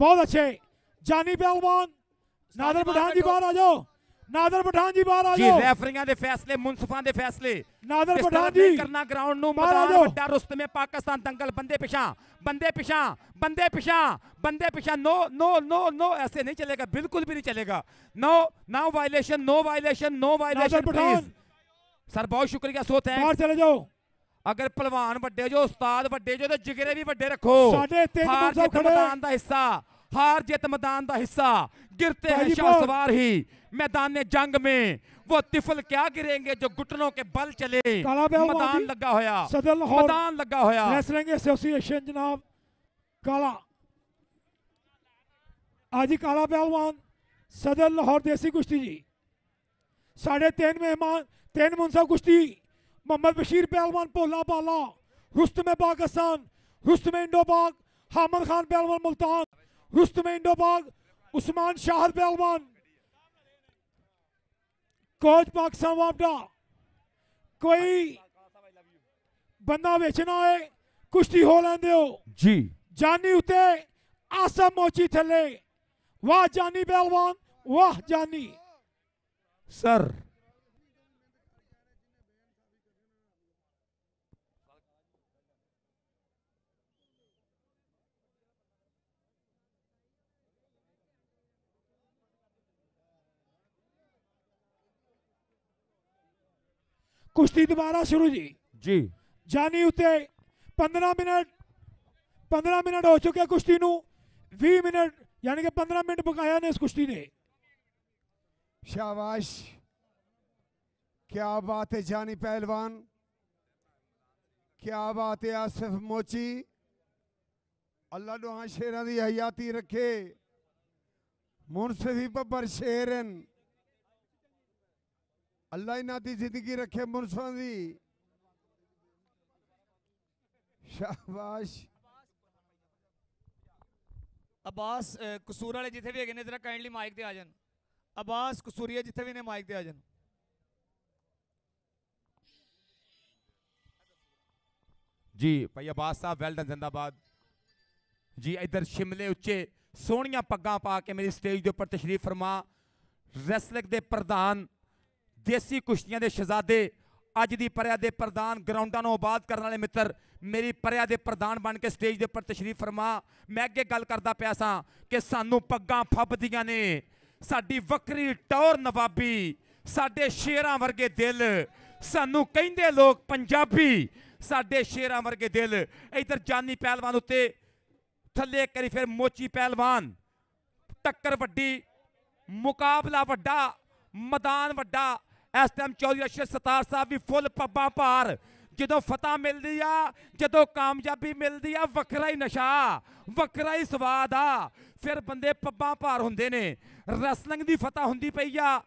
बहुत अच्छे जानी पहलवान नादर पठान जी बाहर आ जाओ नादर पठान जी बाहर आ जाओ रेफरिया के फैसले मुनसफा के फैसले नादर पठान जी करना ग्राउंड नु आ जाओ बड़ा रुस्त में पाकिस्तान दंगल बंदे पिछा बंदे पिछा बंदे पिछा बंदे पिछा नो नो नो नो ऐसे नहीं चलेगा बिल्कुल भी नहीं चलेगा no no violation no violation no violation please sir बहुत शुक्रिया सो थैंक्स चले जाओ ਅਗਰ ਪਹਿਲਵਾਨ ਵੱਡੇ ਜੋ ਉਸਤਾਦ ਵੱਡੇ ਜੋ ਤੇ ਜਿਗਰੇ ਵੀ ਵੱਡੇ ਰੱਖੋ ਸਾਡੇ ਤੇਜਪੁਰ ਸਾਹਿਬ ਖੜੇ ਮੈਦਾਨ ਦਾ ਹਿੱਸਾ हार जित मैदान का हिस्सा गिरते हैं शाह सवार ही मैदान जंग में वो तिफल क्या गिरेंगे जो घुटनों के बल चले मैदान लगा होया मैदान लगा होया रेसलिंग एसोसिएशन जनाब काला आज काला पहलवान सदर लाहौर देसी कुश्ती जी साढ़े तीन मेहमान तीन मुंसा कुश्ती मोहम्मद बशीर पहलवान पोला बाला रुस्तम पाकिस्तान इंडो इंडोबाग हामद खान पहलवान मुल्तान इंडो इंडोबाग उस्मान शाह पहलवान कोच पाकिस्तान वापडा कोई बंदा बेचना है कुश्ती हो लेंदे हो जी जानी उते आसम मोची थले वाह जानी पहलवान वाह जानी सर कुश्ती दोबारा शुरू जी जी जानी उ पंद्रह मिनट पंद्रह मिनट हो चुके कुश्ती भी मिनट यानी कि पंद्रह मिनट बकाया ने इस कुश्ती ने शाबाश क्या बात है जानी पहलवान क्या बात है आसिफ मोची अल्लाह शेर की हयाती रखे मुनसिफी बब्बर शेरन ਅੱਲਾ ਇਹਨਾਂ ਦੀ ਜ਼ਿੰਦਗੀ ਰੱਖੇ ਮਨਸਾਂ ਦੀ ਸ਼ਾਬਾਸ਼ ਅਬਾਸ ਕਸੂਰ ਵਾਲੇ ਜਿੱਥੇ ਵੀ ਹੈਗੇ ਨੇ ਜਰਾ ਕਾਈਂਡਲੀ ਮਾਈਕ ਤੇ ਆ ਜਾਣ ਅਬਾਸ ਕਸੂਰੀਆ ਜਿੱਥੇ ਵੀ ਨੇ ਮਾਈਕ ਤੇ ਆ ਜਾਣ ਜੀ ਭਾਈ ਅਬਾਸ ਸਾਹਿਬ ਵੈਲ ਡਨ ਜ਼ਿੰਦਾਬਾਦ ਜੀ ਇਧਰ ਸ਼ਿਮਲੇ ਉੱਚੇ ਸੋਹਣੀਆਂ ਪੱਗਾਂ ਪਾ ਕੇ ਮੇਰੀ ਸਟੇਜ ਦੇ ਉੱਪਰ ਤਸ਼ਰੀਫ ਫਰਮਾ ਰੈਸਲਿੰਗ ਦੇ ਪ੍ਰਧਾਨ ਦੇਸੀ ਕੁਸ਼ਤੀਆਂ ਦੇ ਸ਼ਹਜ਼ਾਦੇ ਅੱਜ ਦੀ ਪਰਿਆ ਦੇ ਪ੍ਰਧਾਨ ਗਰਾਊਂਡਾਂ ਨੂੰ ਆਬਾਦ ਕਰਨ ਵਾਲੇ ਮਿੱਤਰ ਮੇਰੀ ਪਰਿਆ ਦੇ ਪ੍ਰਧਾਨ ਬਣ ਕੇ ਸਟੇਜ ਦੇ ਉੱਪਰ ਤਸ਼ਰੀਫ ਫਰਮਾ ਮੈਂ ਅੱਗੇ ਗੱਲ ਕਰਦਾ ਪਿਆ ਸਾਂ ਕਿ ਸਾਨੂੰ ਪੱਗਾਂ ਫੱਬਦੀਆਂ ਨੇ ਸਾਡੀ ਵਕਰੀ ਟੌਰ ਨਵਾਬੀ ਸਾਡੇ ਸ਼ੇਰਾਂ ਵਰਗੇ ਦਿਲ ਸਾਨੂੰ ਕਹਿੰਦੇ ਲੋਕ ਪੰਜਾਬੀ ਸਾਡੇ ਸ਼ੇਰਾਂ ਵਰਗੇ ਦਿਲ ਇਧਰ ਜਾਨੀ ਪਹਿਲਵਾਨ ਉੱਤੇ ਥੱਲੇ ਕਰੀ ਫਿਰ ਮੋਚੀ ਪਹਿਲਵਾਨ ਟੱਕਰ ਵੱਡੀ ਮੁਕਾਬਲਾ ਵੱਡਾ ਮੈਦਾਨ ਵੱਡਾ ਇਸ ਟਾਈਮ ਚੌਧਰੀ ਅਸ਼ਰ ਸਤਾਰ ਸਾਹਿਬ ਵੀ ਫੁੱਲ ਪੱਬਾਂ ਭਾਰ ਜਦੋਂ ਫਤਾ ਮਿਲਦੀ ਆ ਜਦੋਂ ਕਾਮਯਾਬੀ ਮਿਲਦੀ ਆ ਵੱਖਰਾ ਹੀ ਨਸ਼ਾ ਵੱਖਰਾ ਹੀ ਸਵਾਦ ਆ ਫਿਰ ਬੰਦੇ ਪੱਬਾਂ ਭਾਰ ਹੁੰਦੇ ਨੇ ਰਸਲਿੰਗ ਦੀ ਫਤਾ ਹੁੰਦੀ ਪਈ ਆ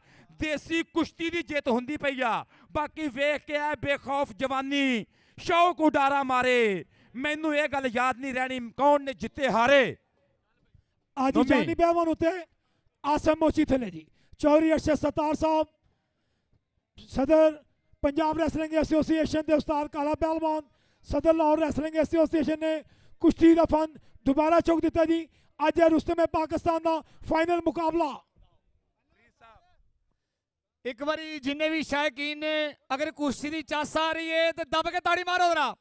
ਦੇਸੀ ਕੁਸ਼ਤੀ ਦੀ ਜਿੱਤ ਹੁੰਦੀ ਪਈ ਆ ਬਾਕੀ ਵੇਖ ਕੇ ਆ ਬੇਖੌਫ ਜਵਾਨੀ ਸ਼ੌਕ ਉਡਾਰਾ ਮਾਰੇ ਮੈਨੂੰ ਇਹ ਗੱਲ ਯਾਦ ਨਹੀਂ ਰਹਿਣੀ ਕੌਣ ਨੇ ਜਿੱਤੇ ਹਾਰੇ ਅੱਜ ਜਾਨੀ ਬਿਆਵਨ ਉਤੇ ਆਸਮ ਮੋਚੀ ਥਲੇ ਜੀ ਚੌਰੀ ਅਰਸ਼ਦ ਸਤਾਰ ਸਾਹਿਬ ਸਦਰ ਪੰਜਾਬ ਰੈਸਲਿੰਗ ਐਸੋਸੀਏਸ਼ਨ ਦੇ ਉਸਤਾਦ ਕਾਲਾ ਪਹਿਲਵਾਨ ਸਦਰ ਲਾਹੌਰ ਰੈਸਲਿੰਗ ਐਸੋਸੀਏਸ਼ਨ ਨੇ ਕੁਸ਼ਤੀ ਦਾ ਫਨ ਦੁਬਾਰਾ ਚੁੱਕ ਦਿੱਤਾ ਜੀ ਅੱਜ ਹੈ ਮੇ ਪਾਕਿਸਤਾਨ ਦਾ ਫਾਈਨਲ ਮੁਕਾਬਲਾ ਇੱਕ ਵਾਰੀ ਜਿੰਨੇ ਵੀ ਸ਼ਾਇਕੀਨ ਨੇ ਅਗਰ ਕੁਸ਼ਤੀ ਦੀ ਚਾਸ ਆ ਰਹੀ ਹੈ ਤੇ ਦਬ ਕੇ ਤਾੜੀ ਮਾਰੋ ਜਰਾ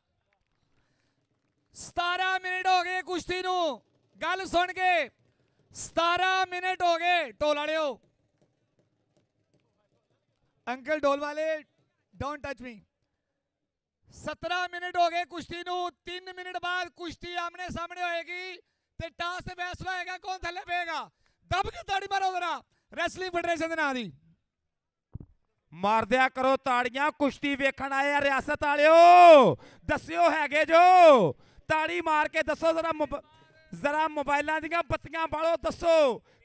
17 ਮਿੰਟ ਹੋ ਗਏ ਕੁਸ਼ਤੀ ਨੂੰ ਗੱਲ ਸੁਣ ਕੇ 17 ਮਿੰਟ ਹੋ ਗਏ ਢੋਲ ਵਾਲਿਓ ਅੰਕਲ ਢੋਲ ਵਾਲੇ ਡੋਨਟ ਟੱਚ ਮੀ 17 ਮਿੰਟ ਹੋ ਗਏ ਕੁਸ਼ਤੀ ਨੂੰ 3 ਮਿੰਟ ਬਾਅਦ ਕੁਸ਼ਤੀ ਆਮਨੇ ਸਾਹਮਣੇ ਹੋਏਗੀ ਤੇ ਟਾਸ ਤੇ ਫੈਸਲਾ ਹੋਏਗਾ ਕੌਣ ਥੱਲੇ ਪਏਗਾ ਦਬ ਕੇ ਤਾੜੀ ਮਾਰੋ ਜਰਾ ਰੈਸਲਿੰਗ ਫੈਡਰੇਸ਼ਨ ਦੇ ਨਾਂ ਦੀ ਮਾਰਦਿਆ ਕਰੋ ਤਾੜੀਆਂ ਕੁਸ਼ਤੀ ਵੇਖਣ ਆਏ ਆ ਰਿਆਸਤ ਵਾਲਿਓ ਦੱਸਿਓ ਹੈਗੇ ਜੋ ਤਾੜੀ ਮਾਰ ਕੇ ਦੱਸੋ ਜ਼ਰਾ ਜ਼ਰਾ ਮੋਬਾਈਲਾਂ ਦੀਆਂ ਬੱਤੀਆਂ ਬਾਲੋ ਦੱਸੋ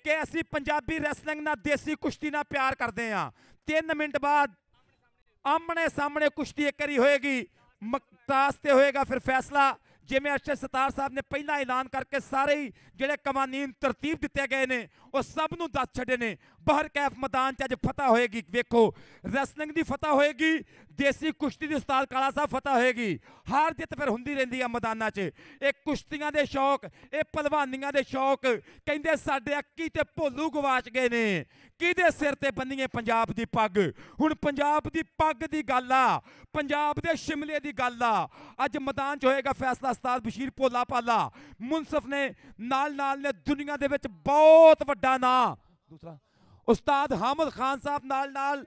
ਕਿ ਅਸੀਂ ਪੰਜਾਬੀ ਰੈਸਲਿੰਗ ਨਾਲ ਦੇਸੀ ਕੁਸ਼ਤੀ ਨਾਲ ਪਿਆਰ ਕਰਦੇ ਆ 3 ਮਿੰਟ ਬਾਅਦ ਆਮਣੇ ਸਾਹਮਣੇ ਕੁਸ਼ਤੀ ਕਰੀ ਹੋਏਗੀ ਮਕਤਾਸ ਤੇ ਹੋਏਗਾ ਫਿਰ ਫੈਸਲਾ ਜਿਵੇਂ ਅਰਸ਼ਦ ਸਤਾਰ ਸਾਹਿਬ ਨੇ ਪਹਿਲਾਂ ਐਲਾਨ ਕਰਕੇ ਸਾਰੇ ਹੀ ਜਿਹੜੇ ਕਮਾਨੀਨ ਤਰਤੀਬ ਦਿੱਤੇ ਗਏ ਨੇ ਉਹ ਸਭ ਨੂੰ ਦੱਸ ਛੱਡੇ ਨੇ ਬਾਹਰ ਕੈਫ ਮੈਦਾਨ 'ਚ ਅੱਜ ਫਤਹ ਹੋਏਗੀ ਵੇਖੋ ਰੈਸਲਿੰਗ ਦੀ ਫਤਹ ਹੋਏਗੀ ਦੇਸੀ ਕੁਸ਼ਤੀ ਦੇ ਉਸਤਾਦ ਕਾਲਾ ਸਾਹਿਬ ਫਤਹ ਹੋਏਗੀ ਹਾਰ ਜਿੱਤ ਫਿਰ ਹੁੰਦੀ ਰਹਿੰਦੀ ਆ ਮੈਦਾਨਾਂ 'ਚ ਇਹ ਕੁਸ਼ਤੀਆਂ ਦੇ ਸ਼ੌਕ ਇਹ ਪਹਿਲਵਾਨੀਆਂ ਦੇ ਸ਼ੌਕ ਕਹਿੰਦੇ ਸਾਡੇ ਅੱਕੀ ਤੇ ਭੋਲੂ ਗਵਾਚ ਗਏ ਨੇ ਕਿਹਦੇ ਸਿਰ ਤੇ ਬੰਨੀਏ ਪੰਜਾਬ ਦੀ ਪੱਗ ਹੁਣ ਪੰਜਾਬ ਦੀ ਪੱਗ ਦੀ ਗੱਲ ਆ ਪੰਜਾਬ ਦੇ ਸ਼ਿਮਲੇ ਦੀ ਗੱਲ ਆ ਅੱਜ ਮੈਦਾਨ 'ਚ ਹੋਏਗਾ ਫੈਸਲਾ ਉਸਤਾਦ ਬਸ਼ੀਰ ਪੋਲਾ ਪਾਲਾ ਮੁਨਸਫ ਨੇ ਨਾਲ ਨਾਲ ਨੇ ਦੁਨੀਆ ਦੇ ਵਿੱਚ ਬਹੁਤ ਵੱਡਾ ਨਾਂ ਦੂਸਰਾ ਉਸਤਾਦ ਹਾਮਦ ਖਾਨ ਸਾਹਿਬ ਨਾਲ ਨਾਲ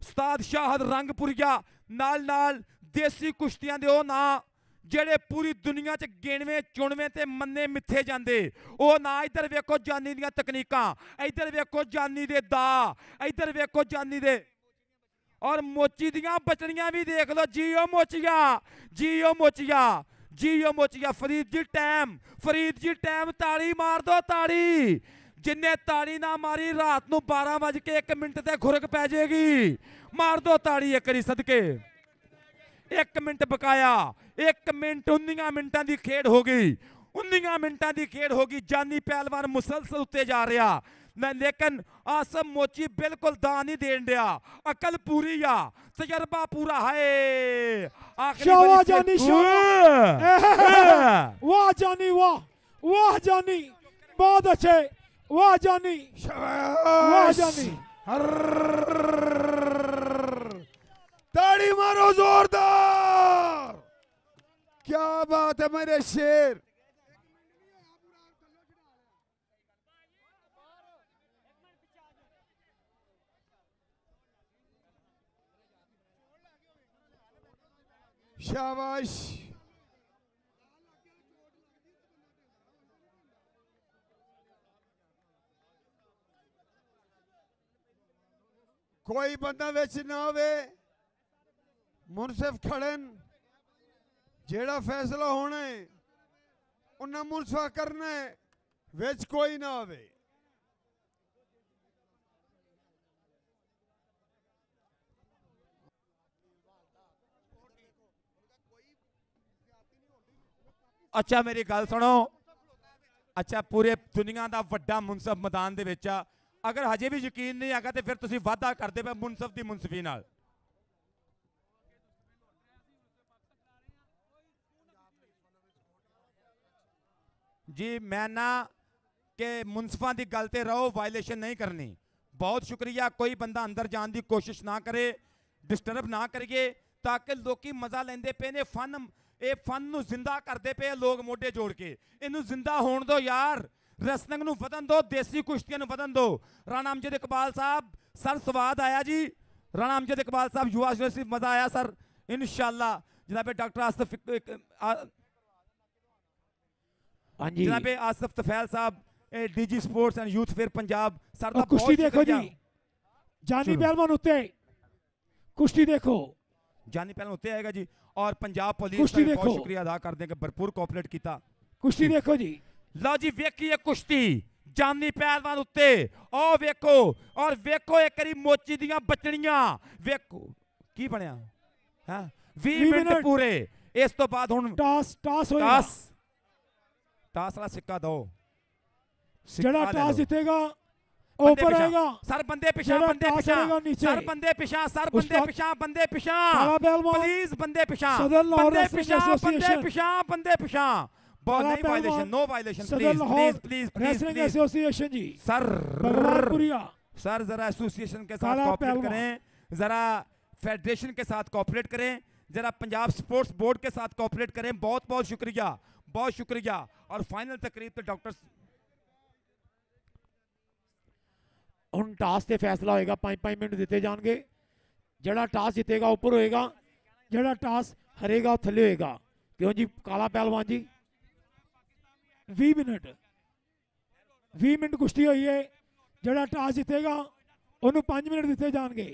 ਉਸਤਾਦ ਸ਼ਾਹਦ ਰੰਗਪੁਰੀਆ ਨਾਲ ਨਾਲ ਦੇਸੀ ਕੁਸ਼ਤੀਆਂ ਦੇ ਉਹ ਨਾਂ ਜਿਹੜੇ ਪੂਰੀ ਦੁਨੀਆ 'ਚ ਗਿਣਵੇਂ ਚੁਣਵੇਂ ਤੇ ਮੰਨੇ ਮਿੱਥੇ ਜਾਂਦੇ ਉਹ ਨਾ ਇੱਧਰ ਵੇਖੋ ਜਾਨੀ ਦੀਆਂ ਤਕਨੀਕਾਂ ਇੱਧਰ ਵੇਖੋ ਜਾਨੀ ਦੇ ਦਾ ਇੱਧਰ ਵੇਖੋ ਜਾਨੀ ਦੇ ਔਰ ਮੋਚੀ ਦੀਆਂ ਬਚਣੀਆਂ ਵੀ ਦੇਖ ਲਓ ਜੀਓ ਮੋਚੀਆ ਜੀਓ ਮੋਚੀਆ ਜੀਓ ਮੋਚੀਆ ਫਰੀਦ ਜੀ ਟਾਈਮ ਫਰੀਦ ਜੀ ਟਾਈਮ ਤਾੜੀ ਮਾਰ ਦੋ ਤਾੜੀ ਜਿੰਨੇ ਤਾੜੀ ਨਾ ਮਾਰੀ ਰਾਤ ਨੂੰ 12 ਵਜੇ 1 ਮਿੰਟ ਤੇ ਖੁਰਕ ਪੈ ਜਾਏਗੀ ਮਾਰ ਦੋ ਤਾੜੀ ਇੱਕ ਰੀ ਸਦਕੇ 1 ਮਿੰਟ ਬਕਾਇਆ 1 ਮਿੰਟ 19 ਮਿੰਟਾਂ ਦੀ ਖੇਡ ਹੋ ਗਈ 19 ਮਿੰਟਾਂ ਦੀ ਖੇਡ ਹੋ ਗਈ ਜਾਨੀ ਪਹਿਲਵਾਨ ਮੁਸਲਸਲ ਉੱਤੇ ਜਾ ਰਿਹਾ ਲੇਕਿਨ ਆਸਮ ਮੋਚੀ ਬਿਲਕੁਲ ਦਾ ਨਹੀਂ ਦੇਣ ਡਿਆ ਅਕਲ ਪੂਰੀ ਆ ਤਜਰਬਾ ਪੂਰਾ ਹੈ ਆਖਰੀ ਸ਼ਾਵਾ ਜਾਨੀ ਸ਼ਾਵਾ ਵਾਹ ਜਾਨੀ ਵਾਹ ਜਾਨੀ ਬਹੁਤ ਅੱਛੇ ਵਾਹ ਜਾਨੀ ਵਾਹ ਜਾਨੀ ਤਾੜੀ ਮਾਰੋ ਜ਼ੋਰਦਾਰ ਕਿਆ ਬਾਤ ਹੈ ਮੇਰੇ ਸ਼ੇਰ ਸ਼ਾਬਾਸ਼ ਕੋਈ ਬੰਦਾ ਵਿੱਚ ਨਾ ਹੋਵੇ ਮੁਨਸਫ ਖੜਨ ਜਿਹੜਾ ਫੈਸਲਾ ਹੋਣਾ ਹੈ ਉਹਨਾਂ ਮੁਲਸਾ ਕਰਨਾ ਹੈ ਵਿੱਚ ਕੋਈ ਨਾ ਆਵੇ ਅੱਛਾ ਮੇਰੀ ਗੱਲ ਸੁਣੋ ਅੱਛਾ ਪੂਰੇ ਦੁਨੀਆ ਦਾ ਵੱਡਾ ਮੁਨਸਬ ਮੈਦਾਨ ਦੇ ਵਿੱਚ ਆ ਅਗਰ ਹਜੇ ਵੀ ਯਕੀਨ ਨਹੀਂ ਆਗਾ ਤੇ ਫਿਰ ਤੁਸੀਂ ਵਾਅਦਾ ਕਰਦੇ ਪਏ ਮੁਨਸਬ ਦੀ ਮੁਨਸਫੀ ਨਾਲ ਜੀ ਮੈਂ ਨਾ ਕਿ ਮੁਨਸਫਾਂ ਦੀ ਗੱਲ ਤੇ ਰਹੋ ਵਾਇਲੇਸ਼ਨ ਨਹੀਂ ਕਰਨੀ ਬਹੁਤ ਸ਼ੁਕਰੀਆ ਕੋਈ ਬੰਦਾ ਅੰਦਰ ਜਾਣ ਦੀ ਕੋਸ਼ਿਸ਼ ਨਾ ਕਰੇ ਡਿਸਟਰਬ ਨਾ ਕਰੀਏ ਤਾਂ ਕਿ ਲੋਕੀ ਮਜ਼ਾ ਲੈਂਦੇ ਪਏ ਨੇ ਫਨ ਇਹ ਫਨ ਨੂੰ ਜ਼ਿੰਦਾ ਕਰਦੇ ਪਏ ਲੋਕ ਮੋਢੇ ਜੋੜ ਕੇ ਇਹਨੂੰ ਜ਼ਿੰਦਾ ਹੋਣ ਦਿਓ ਯਾਰ ਰਸਨਿੰਗ ਨੂੰ ਵਧਨ ਦਿਓ ਦੇਸੀ ਕੁਸ਼ਤੀਆਂ ਨੂੰ ਵਧਨ ਦਿਓ ਰਾਣਾ ਅਮਜਦ ਇਕਬਾਲ ਸਾਹਿਬ ਸਰ ਸਵਾਦ ਆਇਆ ਜੀ ਰਾਣਾ ਅਮਜਦ ਇਕਬਾਲ ਸਾਹਿਬ ਯੂਨੀਵਰਸਿਟੀ ਮਜ਼ਾ ਆਇਆ ਸਰ ਇਨਸ਼ਾਅੱਲਾ ਜਨਾਬੇ ਡਾਕਟਰ ਆਸਫ ਹਾਂਜੀ ਜਨਾਬ ਆਸਫ ਤਫੈਲ ਸਾਹਿਬ DG sports and youth affairs Punjab sir ਦਾ ਕੁਸ਼ਤੀ ਦੇਖੋ ਜੀ ਜਾਨੀ ਪਹਿਲਵਾਨ ਉੱਤੇ ਕੁਸ਼ਤੀ ਦੇਖੋ ਜਾਨੀ ਪਹਿਲਵਾਨ ਉੱਤੇ ਆਏਗਾ ਜੀ ਔਰ ਪੰਜਾਬ ਪੁਲਿਸ ਦਾ ਬਹੁਤ ਸ਼ੁਕਰੀਆ ਅਦਾ ਕਰਦੇ ਕਿ ਭਰਪੂਰ ਕੋਆਪਰੇਟ ਕੀਤਾ ਕੁਸ਼ਤੀ ਦੇਖੋ ਜੀ ਲਓ ਜੀ ਵੇਖੀਏ ਕੁਸ਼ਤੀ ਜਾਨੀ ਪਹਿਲਵਾਨ ਉੱਤੇ ਆਹ ਵੇਖੋ ਔਰ ਵੇਖੋ ਇੱਕ ਵਾਰੀ ਮੋਚੀ ਦੀਆਂ ਬਚਣੀਆਂ ਵੇਖੋ ਕੀ ਬਣਿਆ ਹਾਂ 20 ਮਿੰਟ ਪੂਰੇ ਇਸ ਤੋਂ ਬਾਅਦ ਹੁਣ ਟਾਸ ਟਾਸ ਹੋਏਗਾ ਟਾਸ टास वाला सिक्का दो जड़ा ਟਾਸ जीतेगा आएगा सर बंदे पिछा बंदे सर बंदे पिछा सर बंदे पिछा बंदे प्लीज बंदे पिछा बंदे पिछा बंदे पिछा बंदे नहीं violation no violation please please please wrestling association जी सर सर जरा एसोसिएशन के साथ कोऑपरेट करें जरा फेडरेशन के साथ कोऑपरेट करें जरा पंजाब स्पोर्ट्स बोर्ड के साथ कोऑपरेट करें बहुत बहुत शुक्रिया ਬਹੁਤ ਸ਼ੁਕਰੀਆ ਔਰ ਫਾਈਨਲ ਤਕਰੀਬ ਤੇ ਡਾਕਟਰ ਹੁਣ ਟਾਸ ਤੇ ਫੈਸਲਾ ਹੋਏਗਾ 5-5 ਮਿੰਟ ਦਿੱਤੇ ਜਾਣਗੇ ਜਿਹੜਾ ਟਾਸ ਜਿੱਤੇਗਾ ਉੱਪਰ ਹੋਏਗਾ ਜਿਹੜਾ ਟਾਸ ਹਰੇਗਾ ਥੱਲੇ ਹੋਏਗਾ ਕਿਉਂ ਜੀ ਕਾਲਾ ਪਹਿਲਵਾਨ ਜੀ 20 ਮਿੰਟ 20 ਮਿੰਟ ਕੁਸ਼ਤੀ ਹੋਈ ਹੈ ਜਿਹੜਾ ਟਾਸ ਜਿੱਤੇਗਾ ਉਹਨੂੰ 5 ਮਿੰਟ ਦਿੱਤੇ ਜਾਣਗੇ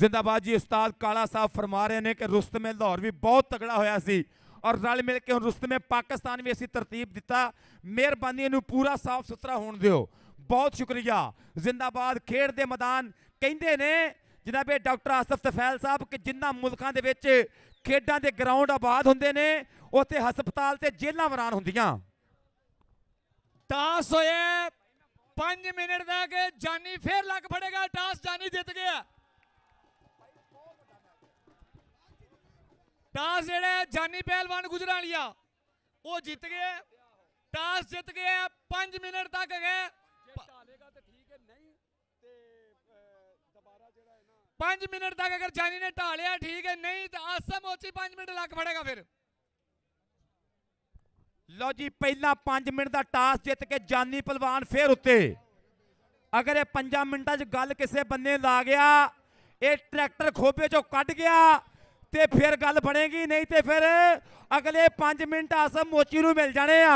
ਜ਼ਿੰਦਾਬਾਦ ਜੀ ਉਸਤਾਦ ਕਾਲਾ ਸਾਹਿਬ ਫਰਮਾ ਰਹੇ ਨੇ ਕਿ ਰੁਸਤਮੇ ਲਾਹੌਰ ਵੀ ਬਹੁਤ ਤਗੜਾ ਹੋਇਆ ਸੀ ਔਰ ਰਲ ਮਿਲ ਕੇ ਹੁਣ ਰੁਸਤਮ ਪਾਕਿਸਤਾਨ ਵੀ ਅਸੀਂ ਤਰਤੀਬ ਦਿੱਤਾ ਮਿਹਰਬਾਨੀ ਇਹਨੂੰ ਪੂਰਾ ਸਾਫ ਸੁਥਰਾ ਹੋਣ ਦਿਓ ਬਹੁਤ ਸ਼ੁਕਰੀਆ ਜ਼ਿੰਦਾਬਾਦ ਖੇਡ ਦੇ ਮੈਦਾਨ ਕਹਿੰਦੇ ਨੇ ਜਨਾਬੇ ਡਾਕਟਰ ਆਸਫ ਤਫੈਲ ਸਾਹਿਬ ਕਿ ਜਿੰਨਾ ਮੁਲਕਾਂ ਦੇ ਵਿੱਚ ਖੇਡਾਂ ਦੇ ਗਰਾਊਂਡ ਆਬਾਦ ਹੁੰਦੇ ਨੇ ਉੱਥੇ ਹਸਪਤਾਲ ਤੇ ਜੇਲ੍ਹਾਂ ਵਰਾਨ ਹੁੰਦੀਆਂ ਟਾਸ ਹੋਇਆ 5 ਮਿੰਟ ਦਾ ਕਿ ਜਾਨੀ ਫੇਰ ਲੱਗ ਫੜੇਗਾ ਟਾਸ ਜਾਨੀ ਜਿੱਤ ਗਿਆ ਟਾਸ ਜਿਹੜਾ ਜਾਨੀ ਪਹਿਲਵਾਨ ਗੁਜਰਾਲੀਆ ਉਹ ਜਿੱਤ ਗਿਆ ਟਾਸ ਜਿੱਤ ਗਿਆ 5 ਮਿੰਟ ਤੱਕ ਗਏ ਪੰਜ ਤੇ ਠੀਕ ਹੈ ਨਹੀਂ ਤੇ ਦੁਬਾਰਾ ਜਿਹੜਾ ਹੈ ਨਾ 5 ਮਿੰਟ ਤੱਕ ਅਗਰ ਜਾਨੀ ਨੇ ਢਾਲਿਆ ਠੀਕ ਹੈ ਨਹੀਂ ਤਾਂ ਆਸਮ ਉੱਚੀ 5 ਮਿੰਟ ਲੱਗ ਫੜੇਗਾ ਫਿਰ ਲੋ ਜੀ ਪਹਿਲਾ 5 ਮਿੰਟ ਦਾ ਟਾਸ ਜਿੱਤ ਕੇ ਜਾਨੀ ਪਹਿਲਵਾਨ ਫੇਰ ਉੱਤੇ ਅਗਰ ਇਹ 5 ਮਿੰਟਾਂ 'ਚ ਗੱਲ ਕਿਸੇ ਬੰਨੇ ਲਾ ਗਿਆ ਇਹ ਟਰੈਕਟਰ ਖੋਬੇ 'ਚੋਂ ਕੱਢ ਗਿਆ ਤੇ ਫਿਰ ਗੱਲ ਬਣੇਗੀ ਨਹੀਂ ਤੇ ਫਿਰ ਅਗਲੇ 5 ਮਿੰਟ ਆਸਮ ਮੋਚੀ ਨੂੰ ਮਿਲ ਜਾਣੇ ਆ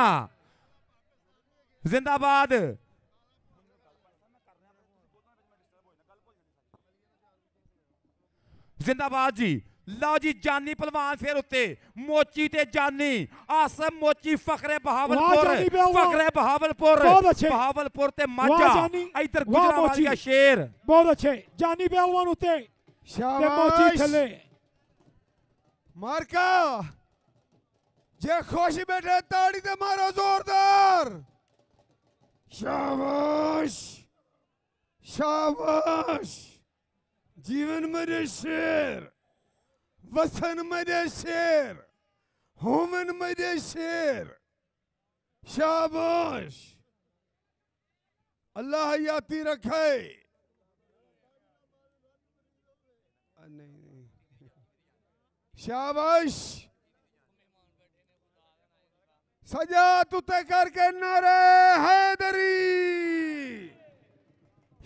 ਜ਼ਿੰਦਾਬਾਦ ਜ਼ਿੰਦਾਬਾਦ ਜੀ ਲਓ ਜੀ ਜਾਨੀ ਪਹਿਲਵਾਨ ਫੇਰ ਉੱਤੇ ਮੋਚੀ ਤੇ ਜਾਨੀ ਆਸਮ ਮੋਚੀ ਫਖਰੇ ਬਹਾਵਲਪੁਰ ਫਖਰੇ ਬਹਾਵਲਪੁਰ ਬਹਾਵਲਪੁਰ ਤੇ ਮਾਝਾ ਇਧਰ ਗੁਜਰਾਵਾਲੀਆ ਸ਼ੇਰ ਬਹੁਤ ਅੱਛੇ ਜਾਨੀ ਪਹਿਲਵਾਨ ਉੱਤੇ ਸ਼ਾਬਾਸ਼ ਤੇ ਮੋਚੀ ਥੱਲੇ માર્કા જે ખુશી બેઠે તાળી દે મારો જોરદાર શાબાશ શાબાશ જીવનમાં જે શેર વસનમાં જે શેર હોમનમાં જે શેર શાબાશ અલ્લાહ યાતી રખાય ਸ਼ਾਬਾਸ਼ ਸਜਾਤ ਉਤੇ ਕਰਕੇ ਨਾਰੇ ਹੈਦਰੀ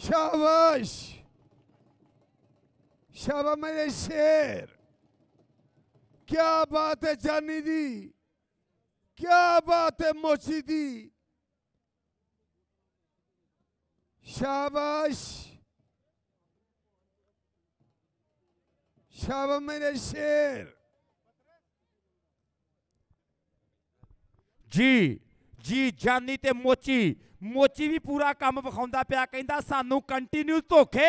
ਸ਼ਾਬਾਸ਼ ਸ਼ਾਬਾ ਮੇਰੇ ਸ਼ੇਰ ਕੀ ਬਾਤ ਹੈ ਜਾਨੀ ਦੀ ਕੀ ਬਾਤ ਹੈ ਮੋਚੀ ਦੀ ਸ਼ਾਬਾਸ਼ شاب من الشعر ਜੀ ਜੀ ਜਾਨੀ ਤੇ ਮੋਚੀ ਮੋਚੀ ਵੀ ਪੂਰਾ ਕੰਮ ਵਿਖਾਉਂਦਾ ਪਿਆ ਕਹਿੰਦਾ ਸਾਨੂੰ ਕੰਟੀਨਿਊ ਧੋਖੇ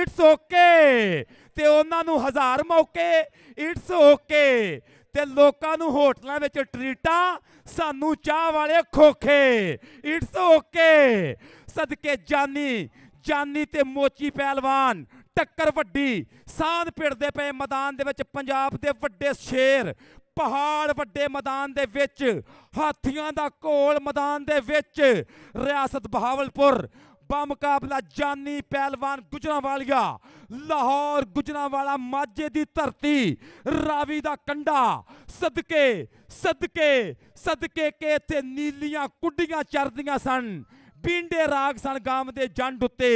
ਇਟਸ ਓਕੇ ਤੇ ਉਹਨਾਂ ਨੂੰ ਹਜ਼ਾਰ ਮੌਕੇ ਇਟਸ ਓਕੇ ਤੇ ਲੋਕਾਂ ਨੂੰ ਹੋਟਲਾਂ ਵਿੱਚ ਟ੍ਰੀਟਾਂ ਸਾਨੂੰ ਚਾਹ ਵਾਲੇ ਖੋਖੇ ਇਟਸ ਓਕੇ ਸਦਕੇ ਜਾਨੀ ਜਾਨੀ ਤੇ ਮੋਚੀ ਪਹਿਲਵਾਨ ਟੱਕਰ ਵੱਡੀ ਸਾਧ ਭਿੜਦੇ ਪਏ ਮੈਦਾਨ ਦੇ ਵਿੱਚ ਪੰਜਾਬ ਦੇ ਵੱਡੇ ਸ਼ੇਰ ਪਹਾੜ ਵੱਡੇ ਮੈਦਾਨ ਦੇ ਵਿੱਚ ਹਾਥੀਆਂ ਦਾ ਕੋਲ ਮੈਦਾਨ ਦੇ ਵਿੱਚ ਰਿਆਸਤ ਬਹਾਵਲਪੁਰ ਮੁਕਾਬਲਾ ਜਾਨੀ ਪਹਿਲਵਾਨ ਗੁਜਰਾਵਾਲੀਆ ਲਾਹੌਰ ਗੁਜਰਾਵਾਲਾ ਮਾਝੇ ਦੀ ਧਰਤੀ ਰਾਵੀ ਦਾ ਕੰਡਾ ਸਦਕੇ ਸਦਕੇ ਸਦਕੇ ਕੇ ਤੇ ਨੀਲੀਆਂ ਕੁੱਡੀਆਂ ਚਰਦੀਆਂ ਸਨ ਪਿੰਡੇ ਰਾਗ ਸਨ ਗਾਮ ਦੇ ਜੰਡ ਉੱਤੇ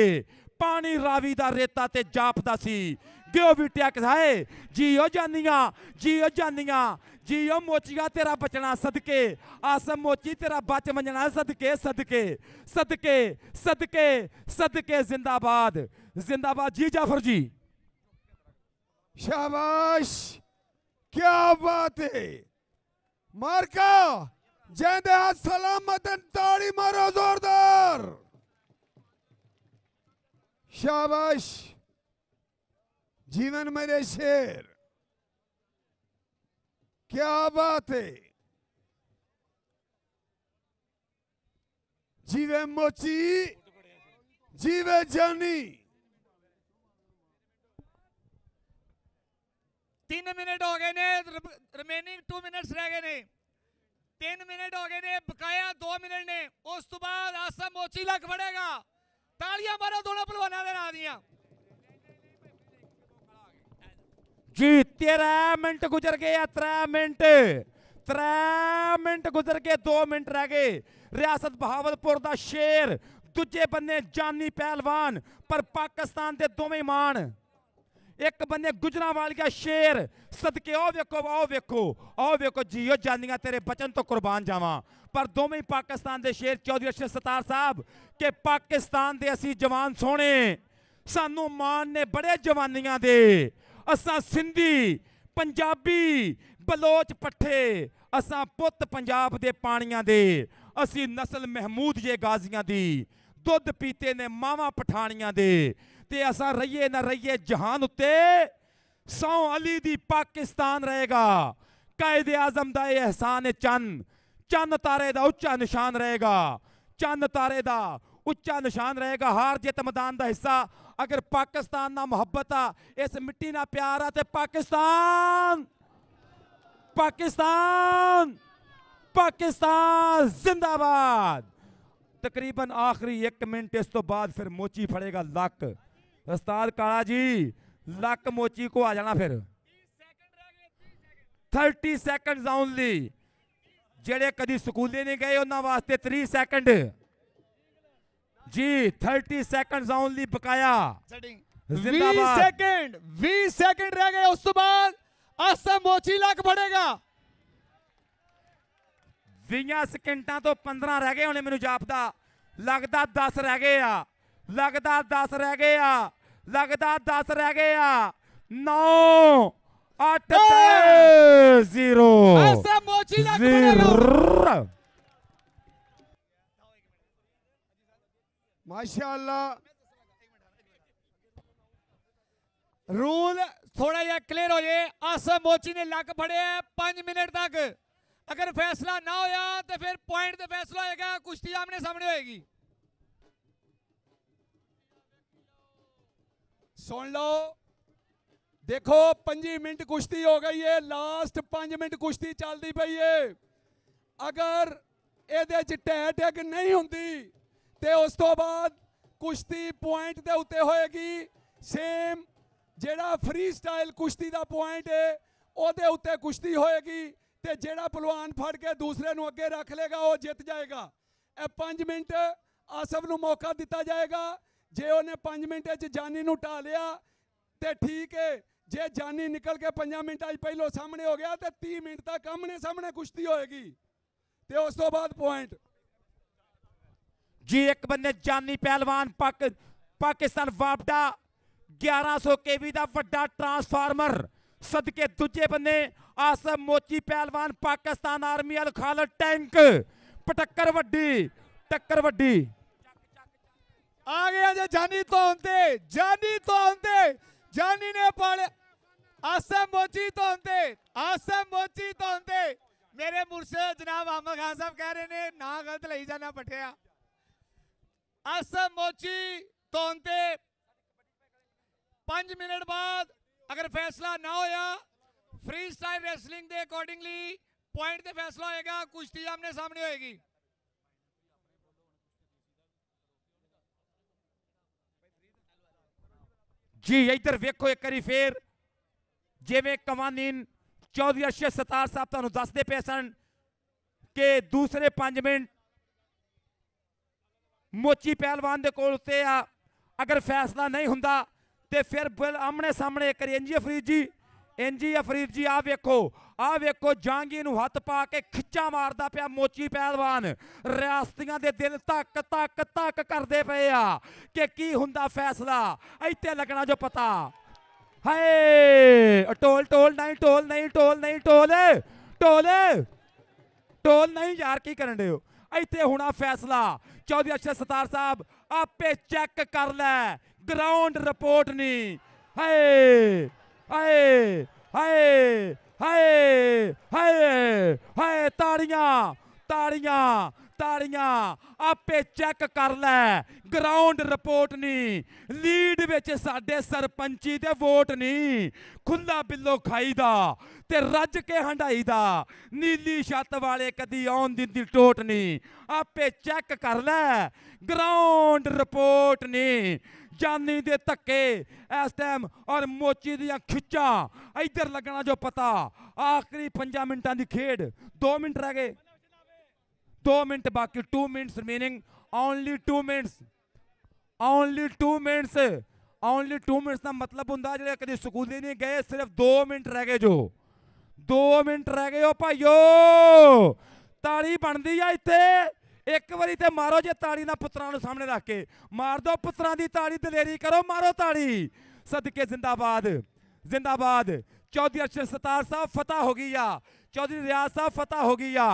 ਪਾਣੀ ਰਾਵੀ ਦਾ ਰੇਤਾ ਤੇ ਜਾਪਦਾ ਸੀ ਗਿਓ ਬਿਟਿਆ ਕਸਾਏ ਜੀਓ ਜਾਨੀਆਂ ਜੀਓ ਜਾਨੀਆਂ ਜੀਓ ਮੋਚੀਆ ਤੇਰਾ ਬਚਣਾ ਸਦਕੇ ਆਸਮ ਮੋਚੀ ਤੇਰਾ ਬਚ ਮੰਜਣਾ ਸਦਕੇ ਸਦਕੇ ਸਦਕੇ ਸਦਕੇ ਸਦਕੇ ਜ਼ਿੰਦਾਬਾਦ ਜ਼ਿੰਦਾਬਾਦ ਜੀ ਜਾਫਰ ਜੀ शाबाश क्या बात है मार्का जय दे सलामत ताड़ी मारो जोरदार ਸ਼ਾਬਾਸ਼ ਜੀਵਨ ਮੇਰੇ ਸ਼ੇਰ ਕੀ ਬਾਤ ਹੈ ਜੀਵੇ ਮੋਚੀ ਜੀਵੇ ਜਾਨੀ 3 ਮਿੰਟ ਹੋ ਗਏ ਨੇ ਰਿਮੇਨਿੰਗ 2 ਮਿੰਟਸ ਰਹਿ ਗਏ ਨੇ 3 ਮਿੰਟ ਹੋ ਗਏ ਨੇ ਬਕਾਇਆ 2 ਮਿੰਟ ਨੇ ਉਸ ਤੋਂ ਬਾਅਦ ਆਸਮ ਮੋਚੀ ਲੱਗ ਫੜੇਗਾ ਤਾਲੀਆਂ ਮਾਰੋ ਦੋਨੋਂ ਪਹਿਲਵਾਨਾਂ ਦੇ ਨਾਂ ਦੀਆਂ ਜੀ 13 ਮਿੰਟ ਗੁਜ਼ਰ ਗਏ ਆ 3 ਮਿੰਟ 3 ਮਿੰਟ ਗੁਜ਼ਰ ਕੇ 2 ਮਿੰਟ ਰਹਿ ਗਏ ਰਿਆਸਤ ਬਹਾਵਲਪੁਰ ਦਾ ਸ਼ੇਰ ਦੂਜੇ ਬੰਨੇ ਜਾਨੀ ਪਹਿਲਵਾਨ ਪਰ ਪਾਕਿਸਤਾਨ ਦੇ ਦੋਵੇਂ ਮਾਨ ਇੱਕ ਬੰਨੇ ਗੁਜਰਾਂ ਵਾਲੀਆ ਸ਼ੇਰ ਸਦਕੇ ਉਹ ਵੇਖੋ ਉਹ ਵੇਖੋ ਉਹ ਵੇਖੋ ਜੀਓ ਜਾਨੀਆਂ ਤੇਰੇ ਬਚਨ ਤੋਂ ਕੁਰਬਾਨ ਜਾਵਾਂ ਪਰ ਦੋਵੇਂ ਪਾਕਿਸਤਾਨ ਦੇ ਸ਼ੇਰ ਚੌਧਰੀ ਅਸ਼ਰਫ ਸਤਾਰ ਸਾਹਿਬ ਕਿ ਪਾਕਿਸਤਾਨ ਦੇ ਅਸੀਂ ਜਵਾਨ ਸੋਹਣੇ ਸਾਨੂੰ ਮਾਨ ਨੇ ਬੜੇ ਜਵਾਨੀਆਂ ਦੇ ਅਸਾਂ ਸਿੰਧੀ ਪੰਜਾਬੀ ਬਲੋਚ ਪੱਠੇ ਅਸਾਂ ਪੁੱਤ ਪੰਜਾਬ ਦੇ ਪਾਣੀਆਂ ਦੇ ਅਸੀਂ ਨਸਲ ਮਹਿਮੂਦ ਜੇ ਗਾਜ਼ੀਆਂ ਦੀ ਦੁੱਧ ਪੀਤੇ ਨੇ ਮਾਵਾ ਪਠਾਣੀਆਂ ਦੇ ਤੇ ਅਸਾਂ ਰਹੀਏ ਨਾ ਰਹੀਏ ਜਹਾਨ ਉੱਤੇ ਸੌ ਅਲੀ ਦੀ ਪਾਕਿਸਤਾਨ ਰਹੇਗਾ ਕਾਇਦ ਆਜ਼ਮ ਦਾ ਇਹ ਅਹਿਸਾਨ ਚੰਦ ਚੰਨ ਤਾਰੇ ਦਾ ਉੱਚਾ ਨਿਸ਼ਾਨ ਰਹੇਗਾ ਚੰਨ ਤਾਰੇ ਦਾ ਉੱਚਾ ਨਿਸ਼ਾਨ ਰਹੇਗਾ ਹਾਰ ਜਿੱਤ ਮੈਦਾਨ ਦਾ ਹਿੱਸਾ ਅਗਰ ਪਾਕਿਸਤਾਨ ਨਾਲ ਮੁਹੱਬਤ ਆ ਇਸ ਮਿੱਟੀ ਨਾਲ ਪਿਆਰ ਆ ਤੇ ਪਾਕਿਸਤਾਨ ਪਾਕਿਸਤਾਨ ਪਾਕਿਸਤਾਨ ਜ਼ਿੰਦਾਬਾਦ ਤਕਰੀਬਨ ਆਖਰੀ 1 ਮਿੰਟ ਇਸ ਤੋਂ ਬਾਅਦ ਫਿਰ ਮੋਚੀ ਫੜੇਗਾ ਲੱਕ ਉਸਤਾਦ ਕਾਲਾ ਜੀ ਲੱਕ ਮੋਚੀ ਕੋ ਆ ਜਾਣਾ ਫਿਰ 30 ਸੈਕਿੰਡਸ ਓਨਲੀ ਜਿਹੜੇ ਕਦੀ ਸਕੂਲੇ ਨਹੀਂ ਗਏ ਉਹਨਾਂ ਵਾਸਤੇ 30 ਸੈਕਿੰਡ ਜੀ 30 ਸੈਕਿੰਡਸ ਓਨਲੀ ਬਕਾਇਆ ਜ਼ਿੰਦਾਬਾਦ 20 ਸੈਕਿੰਡ 20 ਸੈਕਿੰਡ ਰਹਿ ਗਏ ਉਸ ਤੋਂ ਬਾਅਦ ਅਸਮ ਮੋਚੀ ਲੱਗ ਪੜੇਗਾ 20 ਸਕਿੰਟਾਂ ਤੋਂ 15 ਰਹਿ ਗਏ ਹੁਣੇ ਮੈਨੂੰ ਜਾਪਦਾ ਲੱਗਦਾ 10 ਰਹਿ ਗਏ ਆ ਲੱਗਦਾ 10 ਰਹਿ ਗਏ ਆ ਲੱਗਦਾ 10 ਰਹਿ ਗਏ ਆ 9 at माशाल्लाह रूल थोड़ा जहा क्लियर हो जाए आसम मोची ने लक फड़े पांच मिनट तक अगर फैसला ना होया तो फिर पॉइंट से तो फैसला होगा कुश्ती आमने सामने होगी सुन लो ਦੇਖੋ 5 ਮਿੰਟ ਕੁਸ਼ਤੀ ਹੋ ਗਈ ਏ ਲਾਸਟ 5 ਮਿੰਟ ਕੁਸ਼ਤੀ ਚੱਲਦੀ ਪਈ ਏ ਅਗਰ ਇਹਦੇ ਚ ਟੈਟ ਨਹੀਂ ਹੁੰਦੀ ਤੇ ਉਸ ਤੋਂ ਬਾਅਦ ਕੁਸ਼ਤੀ ਪੁਆਇੰਟ ਦੇ ਉੱਤੇ ਹੋਏਗੀ ਸੇਮ ਜਿਹੜਾ ਫ੍ਰੀ ਸਟਾਈਲ ਕੁਸ਼ਤੀ ਦਾ ਪੁਆਇੰਟ ਏ ਉਹਦੇ ਉੱਤੇ ਕੁਸ਼ਤੀ ਹੋਏਗੀ ਤੇ ਜਿਹੜਾ ਪਹਿਲਵਾਨ ਫੜ ਕੇ ਦੂਸਰੇ ਨੂੰ ਅੱਗੇ ਰੱਖ ਲੇਗਾ ਉਹ ਜਿੱਤ ਜਾਏਗਾ ਇਹ 5 ਮਿੰਟ ਆਸਫ ਨੂੰ ਮੌਕਾ ਦਿੱਤਾ ਜਾਏਗਾ ਜੇ ਉਹਨੇ 5 ਮਿੰਟ 'ਚ ਜਾਨੀ ਨੂੰ ਢਾ ਲਿਆ ਤੇ ਠੀਕ ਏ ਜੇ ਜਾਨੀ ਨਿਕਲ ਕੇ 5 ਮਿੰਟਾਂ 'ਚ ਪਹਿਲੋ ਸਾਹਮਣੇ ਹੋ ਗਿਆ ਤੇ 30 ਮਿੰਟ ਤੱਕ ਆਮਣੇ ਸਾਹਮਣੇ ਕੁਸ਼ਤੀ ਹੋਏਗੀ ਤੇ ਉਸ ਤੋਂ ਬਾਅਦ ਪੁਆਇੰਟ ਜੀ ਇੱਕ ਬੰਨੇ ਜਾਨੀ ਪਹਿਲਵਾਨ ਪਾਕਿਸਤਾਨ ਵਾਪਡਾ 1100 ਕੇਵੀ ਦਾ ਵੱਡਾ ਟਰਾਂਸਫਾਰਮਰ ਸਦਕੇ ਦੂਜੇ ਬੰਨੇ ਆਸਮ ਮੋਚੀ ਪਹਿਲਵਾਨ ਪਾਕਿਸਤਾਨ ਆਰਮੀ ਅਲ ਖਾਲ ਟੈਂਕ ਪਟੱਕਰ ਵੱਡੀ ਟੱਕਰ ਵੱਡੀ ਆ ਗਿਆ ਜੇ ਜਾਨੀ ਤੋਂ ਹੁੰਦੇ ਜਾਨੀ ਤੋਂ ਹੁੰਦੇ ਜਾਨੀ ਨੇ ਪਾਲਿਆ आसम ਮੋਚੀ तो हमते आसम मोची ਮੇਰੇ हमते ਜਨਾਬ मुर्शद ਖਾਨ ਸਾਹਿਬ खान ਰਹੇ ਨੇ ਨਾ ਗਲਤ ਲਈ ਜਾਣਾ लई जाना पठिया आसम 5 ਮਿੰਟ ਬਾਅਦ ਅਗਰ ਫੈਸਲਾ ਨਾ ਹੋਇਆ ਫ੍ਰੀ ਸਟਾਈਲ ਰੈਸਲਿੰਗ ਦੇ ਅਕੋਰਡਿੰਗਲੀ ਪੁਆਇੰਟ ਤੇ ਫੈਸਲਾ ਹੋਏਗਾ ਕੁਸ਼ਤੀ ਆਮਨੇ ਸਾਹਮਣੇ ਹੋਏਗੀ ਜੀ ਇਧਰ ਵੇਖੋ ਇੱਕ ਵਾਰੀ ਫੇਰ ਜਿਵੇਂ ਕਵਾਨੀਨ ਚੌਧਰੀ ਅਸ਼ਰ ਸਤਾਰ ਸਾਹਿਬ ਤੁਹਾਨੂੰ ਦੱਸਦੇ ਪਏ ਸਨ ਕਿ ਦੂਸਰੇ 5 ਮਿੰਟ ਮੋਚੀ ਪਹਿਲਵਾਨ ਦੇ ਕੋਲ ਉੱਤੇ ਆ ਅਗਰ ਫੈਸਲਾ ਨਹੀਂ ਹੁੰਦਾ ਤੇ ਫਿਰ ਬਿਲ ਆਮਣੇ ਸਾਹਮਣੇ ਕਰੀ ਐਨਜੀ ਫਰੀਦ ਜੀ ਐਨਜੀ ਫਰੀਦ ਜੀ ਆ ਵੇਖੋ ਆ ਵੇਖੋ ਜਾਂਗੀ ਨੂੰ ਹੱਥ ਪਾ ਕੇ ਖਿੱਚਾ ਮਾਰਦਾ ਪਿਆ ਮੋਚੀ ਪਹਿਲਵਾਨ ਰਿਆਸਤੀਆਂ ਦੇ ਦਿਲ ਧੱਕ ਧੱਕ ਧੱਕ ਕਰਦੇ ਪਏ ਆ ਕਿ ਕੀ ਹੁੰਦਾ ਫੈਸਲਾ ਇੱਥੇ ਲੱਗਣਾ ਜੋ ਪਤਾ ਹਾਏ ਟੋਲ ਟੋਲ ਨਹੀਂ ਟੋਲ ਨਹੀਂ ਟੋਲ ਨਹੀਂ ਟੋਲ ਟੋਲ ਟੋਲ ਨਹੀਂ ਯਾਰ ਕੀ ਕਰਨ ਦੇ ਹੋ ਇੱਥੇ ਹੁਣਾ ਫੈਸਲਾ ਚੌਧਰੀ ਅਸ਼ਰ ਸਤਾਰ ਸਾਹਿਬ ਆਪੇ ਚੈੱਕ ਕਰ ਲੈ ਗਰਾਊਂਡ ਰਿਪੋਰਟ ਨਹੀਂ ਹਾਏ ਹਾਏ ਹਾਏ ਹਾਏ ਹਾਏ ਹਾਏ ਤਾੜੀਆਂ ਤਾੜੀਆਂ ਤਾੜੀਆਂ ਆਪੇ ਚੈੱਕ ਕਰ ਲੈ ਗਰਾਊਂਡ ਰਿਪੋਰਟ ਨਹੀਂ ਲੀਡ ਵਿੱਚ ਸਾਡੇ ਸਰਪੰਚੀ ਦੇ ਵੋਟ ਨਹੀਂ ਖੁੱਲਾ ਬਿੱਲੋ ਖਾਈਦਾ ਤੇ ਰੱਜ ਕੇ ਹੰਡਾਈਦਾ ਨੀਲੀ ਛੱਤ ਵਾਲੇ ਕਦੀ ਆਉਣ ਦੀ ਦਿਲ ਟੋਟ ਨਹੀਂ ਆਪੇ ਚੈੱਕ ਕਰ ਲੈ ਗਰਾਊਂਡ ਰਿਪੋਰਟ ਨਹੀਂ ਜਾਨੀ ਦੇ ਧੱਕੇ ਇਸ ਟਾਈਮ ਔਰ ਮੋਚੀ ਦੀਆਂ ਖਿੱਚਾਂ ਇੱਧਰ ਲੱਗਣਾ ਜੋ ਪਤਾ ਆਖਰੀ 5 ਮਿੰਟਾਂ ਦੀ ਖੇਡ 2 ਮਿੰਟ ਰਹਿ ਗਏ 2 ਮਿੰਟ ਬਾਕੀ 2 minutes remaining only 2 minutes only 2 minutes only 2 minutes ਦਾ ਮਤਲਬ ਹੁੰਦਾ ਜਿਹੜੇ ਕਦੇ ਸਕੂਲ ਨਹੀਂ ਗਏ ਸਿਰਫ 2 ਮਿੰਟ ਰਹਿ ਗਏ ਜੋ 2 ਮਿੰਟ ਰਹਿ ਗਏ ਓ ਭਾਈਓ ਤਾਲੀ ਬਣਦੀ ਆ ਇੱਥੇ ਇੱਕ ਵਾਰੀ ਤੇ ਮਾਰੋ ਜੇ ਤਾੜੀ ਨਾਲ ਪੁੱਤਰਾਂ ਨੂੰ ਸਾਹਮਣੇ ਰੱਖ ਕੇ ਮਾਰ ਦੋ ਪੁੱਤਰਾਂ ਦੀ ਤਾੜੀ ਦਲੇਰੀ ਕਰੋ ਮਾਰੋ ਤਾੜੀ ਸਦਕੇ ਜ਼ਿੰਦਾਬਾਦ ਜ਼ਿੰਦਾਬਾਦ ਚੌਧਰੀ ਅਰਸ਼ਦ ਸਤਾਰ ਸਾਹਿਬ ਫਤਹ ਹੋ ਗਈ ਆ ਚੌਧਰੀ ਰਿਆਜ਼ ਸਾਹਿਬ ਫਤਿਹ ਹੋ ਗਈ ਆ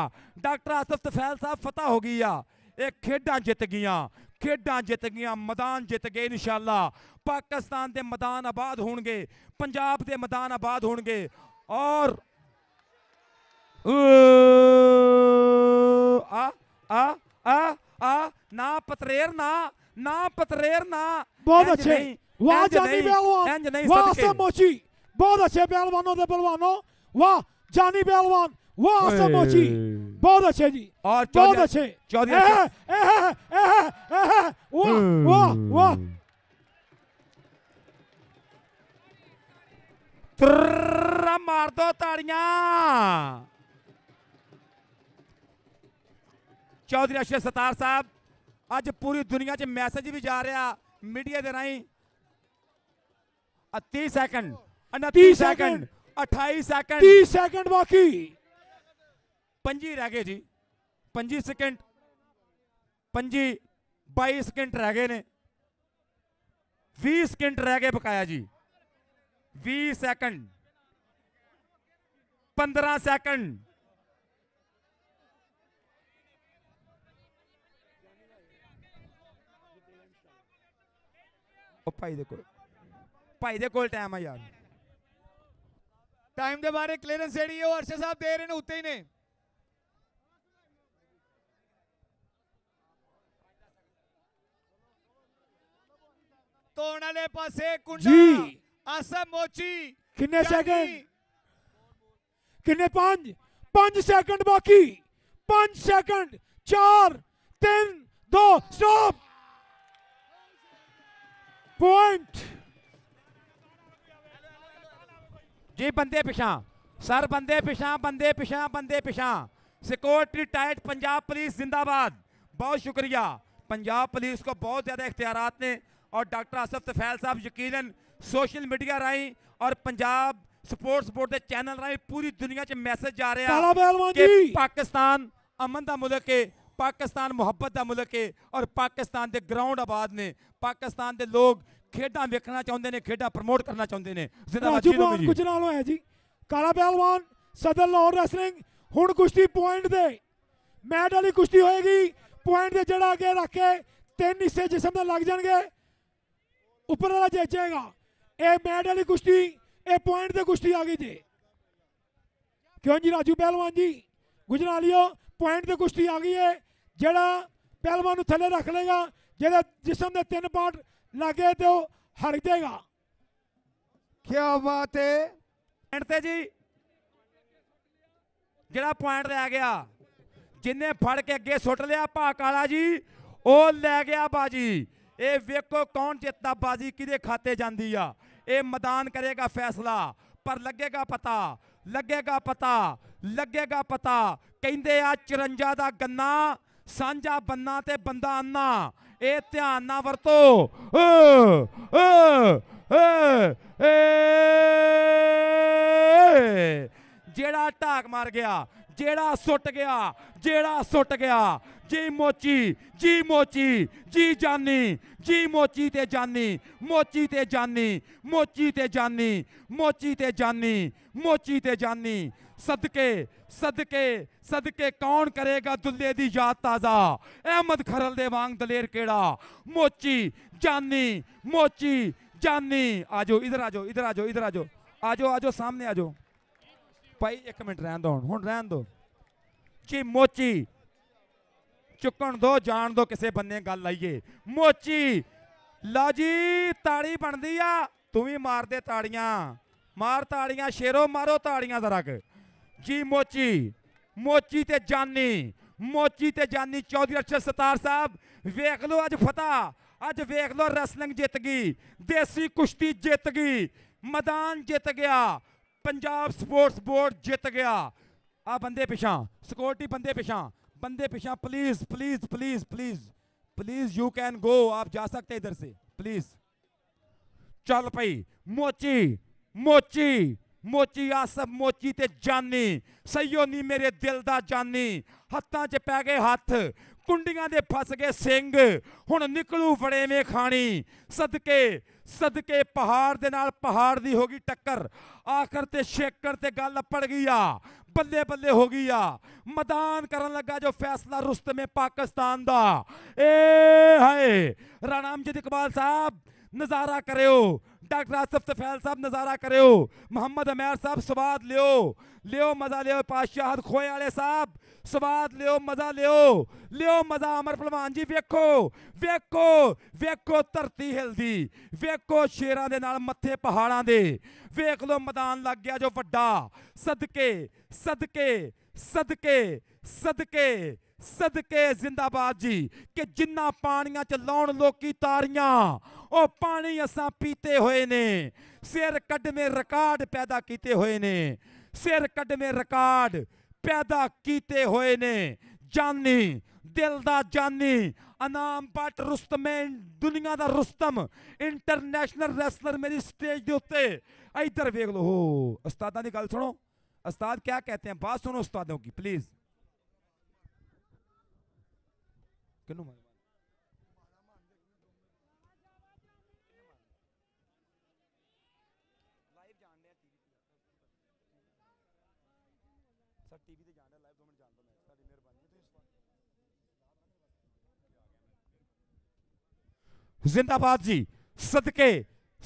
ਡਾਕਟਰ ਆਸਫ ਤਫੈਲ ਸਾਹਿਬ ਫਤਿਹ ਹੋ ਗਈ ਆ ਇਹ ਖੇਡਾਂ ਜਿੱਤ ਗਈਆਂ ਖੇਡਾਂ ਜਿੱਤ ਗਈਆਂ ਮੈਦਾਨ ਜਿੱਤ ਗਏ ਇਨਸ਼ਾਅੱਲਾ ਪਾਕਿਸਤਾਨ ਦੇ ਮੈਦਾਨ ਆਬਾਦ ਹੋਣਗੇ ਪੰਜਾਬ ਦੇ ਮੈਦਾਨ ਆਬਾਦ ਹੋਣਗੇ ਔਰ ਆ ਆ ਆ ਆ ਨਾ ਪਤਰੇਰ ਨਾ ਨਾ ਪਤਰੇਰ ਨਾ ਬਹੁਤ ਅੱਛੇ ਵਾਹ ਜਾਨੀ ਪਹਿਲਵਾਨ ਇੰਜ ਨਹੀਂ ਸਦਕੇ ਵਾਹ ਸਮੋਚੀ ਬਹੁਤ ਅੱਛੇ ਪਹਿਲਵਾਨੋਂ ਦੇ ਪਹਿਲਵਾਨੋਂ ਵਾਹ ਜਾਨੀ ਪਹਿਲਵਾਨ ਵਾਹ ਸਮੋਚੀ ਬਹੁਤ ਅੱਛੇ ਜੀ ਔਰ ਬਹੁਤ ਅੱਛੇ ਚੌਧਰੀ ਇਹ ਇਹ ਇਹ ਵਾਹ ਵਾਹ ਤਰ ਮਾਰ ਦੋ ਤਾੜੀਆਂ ਚੌਧਰੀ ਅਸ਼ਰ ਸਤਾਰ ਸਾਹਿਬ ਅੱਜ ਪੂਰੀ ਦੁਨੀਆ 'ਚ ਮੈਸੇਜ ਵੀ ਜਾ ਰਿਹਾ ਮੀਡੀਆ ਦੇ ਰਾਹੀਂ 30 ਸੈਕਿੰਡ 30 ਸੈਕਿੰਡ 28 ਸੈਕਿੰਡ 30 ਸੈਕਿੰਡ ਬਾਕੀ 25 ਰਹਿ ਗਏ ਜੀ 25 ਸੈਕਿੰਡ 25 22 ਸੈਕਿੰਡ ਰਹਿ ਗਏ ਨੇ 20 ਸੈਕਿੰਡ ਰਹਿ ਗਏ ਬਕਾਇਆ ਜੀ 20 ਸੈਕਿੰਡ 15 ਸੈਕਿੰਡ ਉਹ ਭਾਈ ਦੇ ਕੋਲ ਭਾਈ ਦੇ ਕੋਲ ਟਾਈਮ ਆ ਯਾਰ ਟਾਈਮ ਦੇ ਬਾਰੇ ਕਲੀਅਰੈਂਸ ਜਿਹੜੀ ਉਹ ਅਰਸ਼ਾ ਸਾਹਿਬ ਦੇ ਰਹੇ ਨੇ ਉੱਤੇ ਹੀ ਨੇ ਤੋਣ ਵਾਲੇ ਪਾਸੇ ਕੁੰਡਾ ਆਸਮ ਮੋਚੀ ਕਿੰਨੇ ਸੈਕਿੰਡ ਕਿੰਨੇ ਪੰਜ ਪੰਜ ਸੈਕਿੰਡ ਬਾਕੀ 5 ਸੈਕਿੰਡ 4 3 2 ਸਟਾਪ ਪੁਆਇੰਟ ਜੀ ਬੰਦੇ ਪਿਛਾਂ ਸਰ ਬੰਦੇ ਪਿਛਾਂ ਬੰਦੇ ਪਿਛਾਂ ਬੰਦੇ ਪਿਛਾਂ सिक्योरिटी टाइट पंजाब पुलिस जिंदाबाद बहुत शुक्रिया पंजाब पुलिस को बहुत ज़्यादा इख्तियार ने और डॉक्टर आसफ तफैल साहब यकीन सोशल मीडिया राही और पंजाब स्पोर्ट्स बोर्ड के चैनल राही पूरी दुनिया च मैसेज जा रहा कि पाकिस्तान अमन का मुल्क है पाकिस्तान मुहब्बत का मुल्क है और पाकिस्तान के ग्राउंड आबाद ने पाकिस्तान के लोग ਖੇਡਾਂ ਵੇਖਣਾ ਚਾਹੁੰਦੇ ਨੇ ਖੇਡਾਂ ਪ੍ਰਮੋਟ ਕਰਨਾ ਚਾਹੁੰਦੇ ਨੇ ਜ਼ਿੰਦਾਬਾਦ ਜੀ ਨੂੰ ਕੁਝ ਨਾਲ ਹੋਇਆ ਜੀ ਕਾਲਾ ਪਹਿਲਵਾਨ ਸਦਰ ਲਾਹੌਰ ਰੈਸਲਿੰਗ ਹੁਣ ਕੁਸ਼ਤੀ ਪੁਆਇੰਟ ਦੇ ਮੈਟ ਵਾਲੀ ਕੁਸ਼ਤੀ ਹੋਏਗੀ ਪੁਆਇੰਟ ਦੇ ਜਿਹੜਾ ਅੱਗੇ ਰੱਖ ਕੇ ਤਿੰਨ ਹਿੱਸੇ ਜਿਸਮ ਦੇ ਲੱਗ ਜਾਣਗੇ ਉੱਪਰ ਵਾਲਾ ਜਿੱਤੇਗਾ ਇਹ ਮੈਟ ਵਾਲੀ ਕੁਸ਼ਤੀ ਇਹ ਪੁਆਇੰਟ ਤੇ ਕੁਸ਼ਤੀ ਆ ਗਈ ਜੀ ਕਿਉਂ ਜੀ ਰਾਜੂ ਪਹਿਲਵਾਨ ਜੀ ਗੁਜਰਾਲੀਓ ਪੁਆਇੰਟ ਤੇ ਕੁਸ਼ਤੀ ਆ ਗਈ ਹੈ ਜਿਹੜਾ ਪਹਿਲਵਾਨ ਨੂੰ ਥੱਲੇ ਰੱਖ ਲੇਗਾ ਜਿਹਦੇ ਜਿਸਮ ਦੇ ਤਿੰਨ ਪਾਰਟ ਲੱਗੇ ਤੇ ਉਹ ਹਟ ਜਾਏਗਾ ਕੀ ਬਾਤ ਹੈ ਪੁਆਇੰਟ ਤੇ ਜੀ ਜਿਹੜਾ ਪੁਆਇੰਟ ਲੈ ਗਿਆ ਜਿੰਨੇ ਫੜ ਕੇ ਅੱਗੇ ਸੁੱਟ ਲਿਆ ਭਾਕ ਵਾਲਾ ਜੀ ਉਹ ਲੈ ਗਿਆ ਬਾਜੀ ਇਹ ਵੇਖੋ ਕੌਣ ਜਿੱਤਦਾ ਬਾਜੀ ਕਿਹਦੇ ਖਾਤੇ ਜਾਂਦੀ ਆ ਇਹ ਮੈਦਾਨ ਕਰੇਗਾ ਫੈਸਲਾ ਪਰ ਲੱਗੇਗਾ ਪਤਾ ਲੱਗੇਗਾ ਪਤਾ ਲੱਗੇਗਾ ਪਤਾ ਕਹਿੰਦੇ ਆ 54 ਦਾ ਗੰਨਾ ਸਾਂਝਾ ਬੰਨਾ ਤੇ ਬੰਦਾ ਅੰਨਾ ਇਹ ਧਿਆਨ ਨਾਲ ਵਰਤੋ ਓ ਓ ਏ ਜਿਹੜਾ ਢਾਕ ਮਾਰ ਗਿਆ ਜਿਹੜਾ ਸੁੱਟ ਗਿਆ ਜਿਹੜਾ ਸੁੱਟ ਗਿਆ ਜੀ ਮੋਚੀ ਜੀ ਮੋਚੀ ਜੀ ਜਾਨੀ ਜੀ ਮੋਚੀ ਤੇ ਜਾਨੀ ਮੋਚੀ ਤੇ ਜਾਨੀ ਮੋਚੀ ਤੇ ਜਾਨੀ ਮੋਚੀ ਤੇ ਜਾਨੀ ਮੋਚੀ ਤੇ ਜਾਨੀ ਸਦਕੇ ਸਦਕੇ ਸਦਕੇ ਕੌਣ ਕਰੇਗਾ ਦੁੱਲੇ ਦੀ ਯਾਦ ਤਾਜ਼ਾ ਅਹਿਮਦ ਖਰਲ ਦੇ ਵਾਂਗ ਦਲੇਰ ਕਿਹੜਾ ਮੋਚੀ ਜਾਨੀ ਮੋਚੀ ਜਾਨੀ ਆਜੋ ਇਧਰ ਆਜੋ ਇਧਰ ਆਜੋ ਇਧਰ ਆਜੋ ਆਜੋ ਆਜੋ ਸਾਹਮਣੇ ਆਜੋ ਭਾਈ 1 ਮਿੰਟ ਰਹਿਣ ਦੋ ਹੁਣ ਰਹਿਣ ਦੋ ਜੀ ਮੋਚੀ ਚੁੱਕਣ ਦੋ ਜਾਣ ਦੋ ਕਿਸੇ ਬੰਨੇ ਗੱਲ ਲਾਈਏ ਮੋਚੀ ਲਾ ਜੀ ਤਾੜੀ ਬਣਦੀ ਆ ਤੂੰ ਵੀ ਮਾਰ ਦੇ ਤਾੜੀਆਂ ਮਾਰ ਤਾੜੀਆਂ ਸ਼ੇਰੋ ਮਾਰੋ ਤਾੜੀਆਂ ਜ਼ਰਾ ਕੇ जी मोची मोची ते जानी मोची ते जानी चौधरी अक्षर सतार साहब वेख लो अज फता अज वेख लो रेसलिंग जित गई देसी कुश्ती जित गई मैदान जित गया पंजाब स्पोर्ट्स बोर्ड जित गया आ बंदे पिछा सिक्योरिटी बंदे पिछा बंदे पिछा please please please please please you can go आप जा सकते इधर से प्लीज चल पाई मोची मोची ਮੋਚੀ ਆਸਬ ਮੋਚੀ ਤੇ ਜਾਨੀ ਨੀ ਮੇਰੇ ਦਿਲ ਦਾ ਜਾਨੀ ਹੱਥਾਂ 'ਚ ਪੈ ਗਏ ਹੱਥ ਕੁੰਡੀਆਂ ਦੇ ਫਸ ਗਏ ਸਿੰਘ ਹੁਣ ਨਿਕਲੂ ਫੜੇਵੇਂ ਖਾਣੀ ਸਦਕੇ ਸਦਕੇ ਪਹਾੜ ਦੇ ਨਾਲ ਪਹਾੜ ਦੀ ਹੋ ਗਈ ਟੱਕਰ ਆਖਰ ਤੇ ਸ਼ੇਕਰ ਤੇ ਗੱਲ ਪੜ ਗਈ ਆ ਬੱਲੇ ਬੱਲੇ ਹੋ ਗਈ ਆ ਮੈਦਾਨ ਕਰਨ ਲੱਗਾ ਜੋ ਫੈਸਲਾ ਰੁਸਤਮੇ ਪਾਕਿਸਤਾਨ ਦਾ ਏ ਹਾਏ ਰਾਣਾ ਅਮਜਦ ਇਕਬਾਲ ਸਾਹਿਬ ਨਜ਼ਾਰਾ ਕਰਿਓ ਡਾਕਟਰ ਆਸਫ ਤਫੈਲ ਸਾਹਿਬ ਨਜ਼ਾਰਾ ਕਰਿਓ ਮੁਹੰਮਦ ਅਮੀਰ ਸਾਹਿਬ ਸਵਾਦ ਲਿਓ ਲਿਓ ਮਜ਼ਾ ਲਿਓ ਪਾਸ਼ਾਹਦ ਖੋਏ ਵਾਲੇ ਸਾਹਿਬ ਸਵਾਦ ਲਿਓ ਮਜ਼ਾ ਲਿਓ ਲਿਓ ਮਜ਼ਾ ਅਮਰ ਪਹਿਲਵਾਨ ਜੀ ਵੇਖੋ ਵੇਖੋ ਵੇਖੋ ਧਰਤੀ ਹਿਲਦੀ ਵੇਖੋ ਸ਼ੇਰਾਂ ਦੇ ਨਾਲ ਮੱਥੇ ਪਹਾੜਾਂ ਦੇ ਵੇਖ ਲਓ ਮੈਦਾਨ ਲੱਗ ਗਿਆ ਜੋ ਵੱਡਾ ਸਦਕੇ ਸਦਕੇ ਸਦਕੇ ਸਦਕੇ ਸਦਕੇ ਜ਼ਿੰਦਾਬਾਦ ਜੀ ਕਿ ਜਿੰਨਾ ਪਾਣੀਆਂ ਚ ਲਾਉਣ ਲੋਕੀ ਤਾਰੀਆਂ ਉਹ ਪਾਣੀ ਅਸਾਂ ਪੀਤੇ ਹੋਏ ਨੇ ਸਿਰ ਕੱਢਵੇਂ ਰਿਕਾਰਡ ਪੈਦਾ ਕੀਤੇ ਹੋਏ ਨੇ ਸਿਰ ਕੱਢਵੇਂ ਰਿਕਾਰਡ ਪੈਦਾ ਕੀਤੇ ਹੋਏ ਨੇ ਜਾਨੀ ਦਿਲ ਦਾ ਜਾਨੀ ਅਨਾਮ ਪਟ ਰੁਸਤਮੈਨ ਦੁਨੀਆ ਦਾ ਰੁਸਤਮ ਇੰਟਰਨੈਸ਼ਨਲ ਰੈਸਲਰ ਮੇਰੀ ਸਟੇਜ ਦੇ ਉੱਤੇ ਇਧਰ ਵੇਖ ਲਓ ਹੋ ਉਸਤਾਦਾਂ ਦੀ ਗੱਲ ਸੁਣੋ ਉਸਤਾਦ ਕੀ ਕਹਤੇ ਹਨ ਬਾਤ ਸੁਣੋ ਉਸਤਾਦੋਂ ਕੀ ਪਲੀਜ਼ ਕਿਨੂੰ ਜ਼ਿੰਦਾਬਾਦ ਜੀ ਸਦਕੇ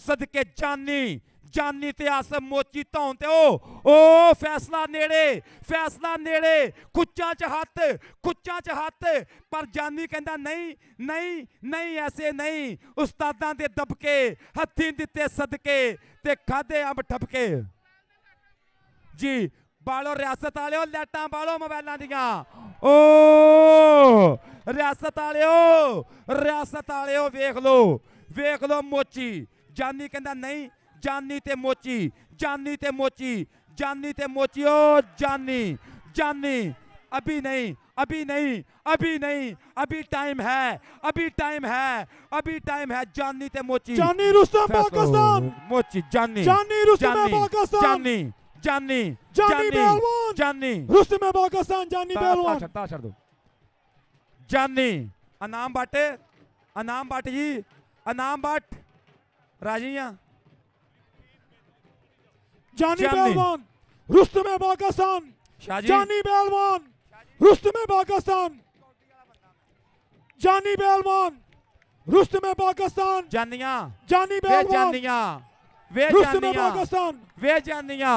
ਸਦਕੇ ਜਾਨੀ ਜਾਨੀ ਤੇ ਆਸ ਮੋਚੀ ਧੌਣ ਤੇ ਉਹ ਉਹ ਫੈਸਲਾ ਨੇੜੇ ਫੈਸਲਾ ਨੇੜੇ ਕੁੱਚਾਂ 'ਚ ਹੱਥ ਕੁੱਚਾਂ 'ਚ ਹੱਥ ਪਰ ਜਾਨੀ ਕਹਿੰਦਾ ਨਹੀਂ ਨਹੀਂ ਨਹੀਂ ਐਸੇ ਨਹੀਂ ਉਸਤਾਦਾਂ ਦੇ ਦਬਕੇ ਹੱਥੀਂ ਦਿੱਤੇ ਸਦਕੇ ਤੇ ਖਾਦੇ ਅੰਬ ਠਪਕੇ ਜੀ ਬਾਲੋ ਰਿਆਸਤ ਵਾਲਿਓ ਲੈਟਾਂ ਬਾਲੋ ਮੋਬਾਈਲਾਂ ਦੀਆਂ ਓ ਰਿਆਸਤ ਵਾਲਿਓ ਰਿਆਸਤ ਵਾਲਿਓ ਵੇਖ ਲੋ ਵੇਖ ਲੋ ਮੋਚੀ ਜਾਨੀ ਕਹਿੰਦਾ ਨਹੀਂ ਜਾਨੀ ਤੇ ਮੋਚੀ ਜਾਨੀ ਤੇ ਮੋਚੀ ਜਾਨੀ ਤੇ ਮੋਚੀ ਓ ਜਾਨੀ ਜਾਨੀ ਅਭੀ ਨਹੀਂ ਅਭੀ ਨਹੀਂ ਅਭੀ ਨਹੀਂ ਅਭੀ ਟਾਈਮ ਹੈ ਅਭੀ ਟਾਈਮ ਹੈ ਅਭੀ ਟਾਈਮ ਹੈ ਜਾਨੀ ਤੇ ਮੋਚੀ ਜਾਨੀ रुस्तम ਪਾਕਿਸਤਾਨ ਮੋਚੀ ਜਾਨੀ ਜਾਨੀ रुस्तम ਪਾਕਿਸਤਾਨ ਜਾਨੀ Canni. ਜਾਨੀ Belvan. Canni. Rüstüme Balkaslan Canni Belvan. Taşır taşır ਦੋ ਜਾਨੀ ਅਨਾਮ ਬੱਟ ਅਨਾਮ ਬੱਟ ਜੀ ਅਨਾਮ ਬੱਟ ਰਾਜੀਆਂ ਆ ਜਾਨੀ ਬੈਲਵਾਨ ਰੁਸਤਮ ਪਾਕਿਸਤਾਨ ਜਾਨੀ ਬੈਲਵਾਨ ਰੁਸਤਮ ਪਾਕਿਸਤਾਨ ਜਾਨੀ ਬੈਲਵਾਨ ਰੁਸਤਮ ਪਾਕਿਸਤਾਨ ਜਾਨੀਆਂ ਜਾਨੀ ਬੇਲਵਾਨ ਵੇ ਜਾਨੀਆਂ ਵੇ ਜਾਨੀਆਂ ਪਾਕਿਸਤਾਨ ਵੇ ਜਾਨੀਆਂ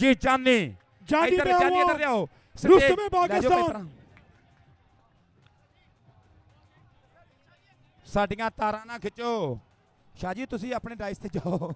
ਜੀ ਚਾਨੀ ਇੱਧਰ ਚਾਨੀ ਇੱਧਰ ਲਿਆਓ ਰੁਸਤਮ ਪਾਕਿਸਤਾਨ ਸਾਡੀਆਂ ਤਾਰਾਂ ਨਾ ਖਿੱਚੋ ਸ਼ਾਜੀ ਤੁਸੀਂ ਆਪਣੇ ਡਾਈਸ ਤੇ ਜਾਓ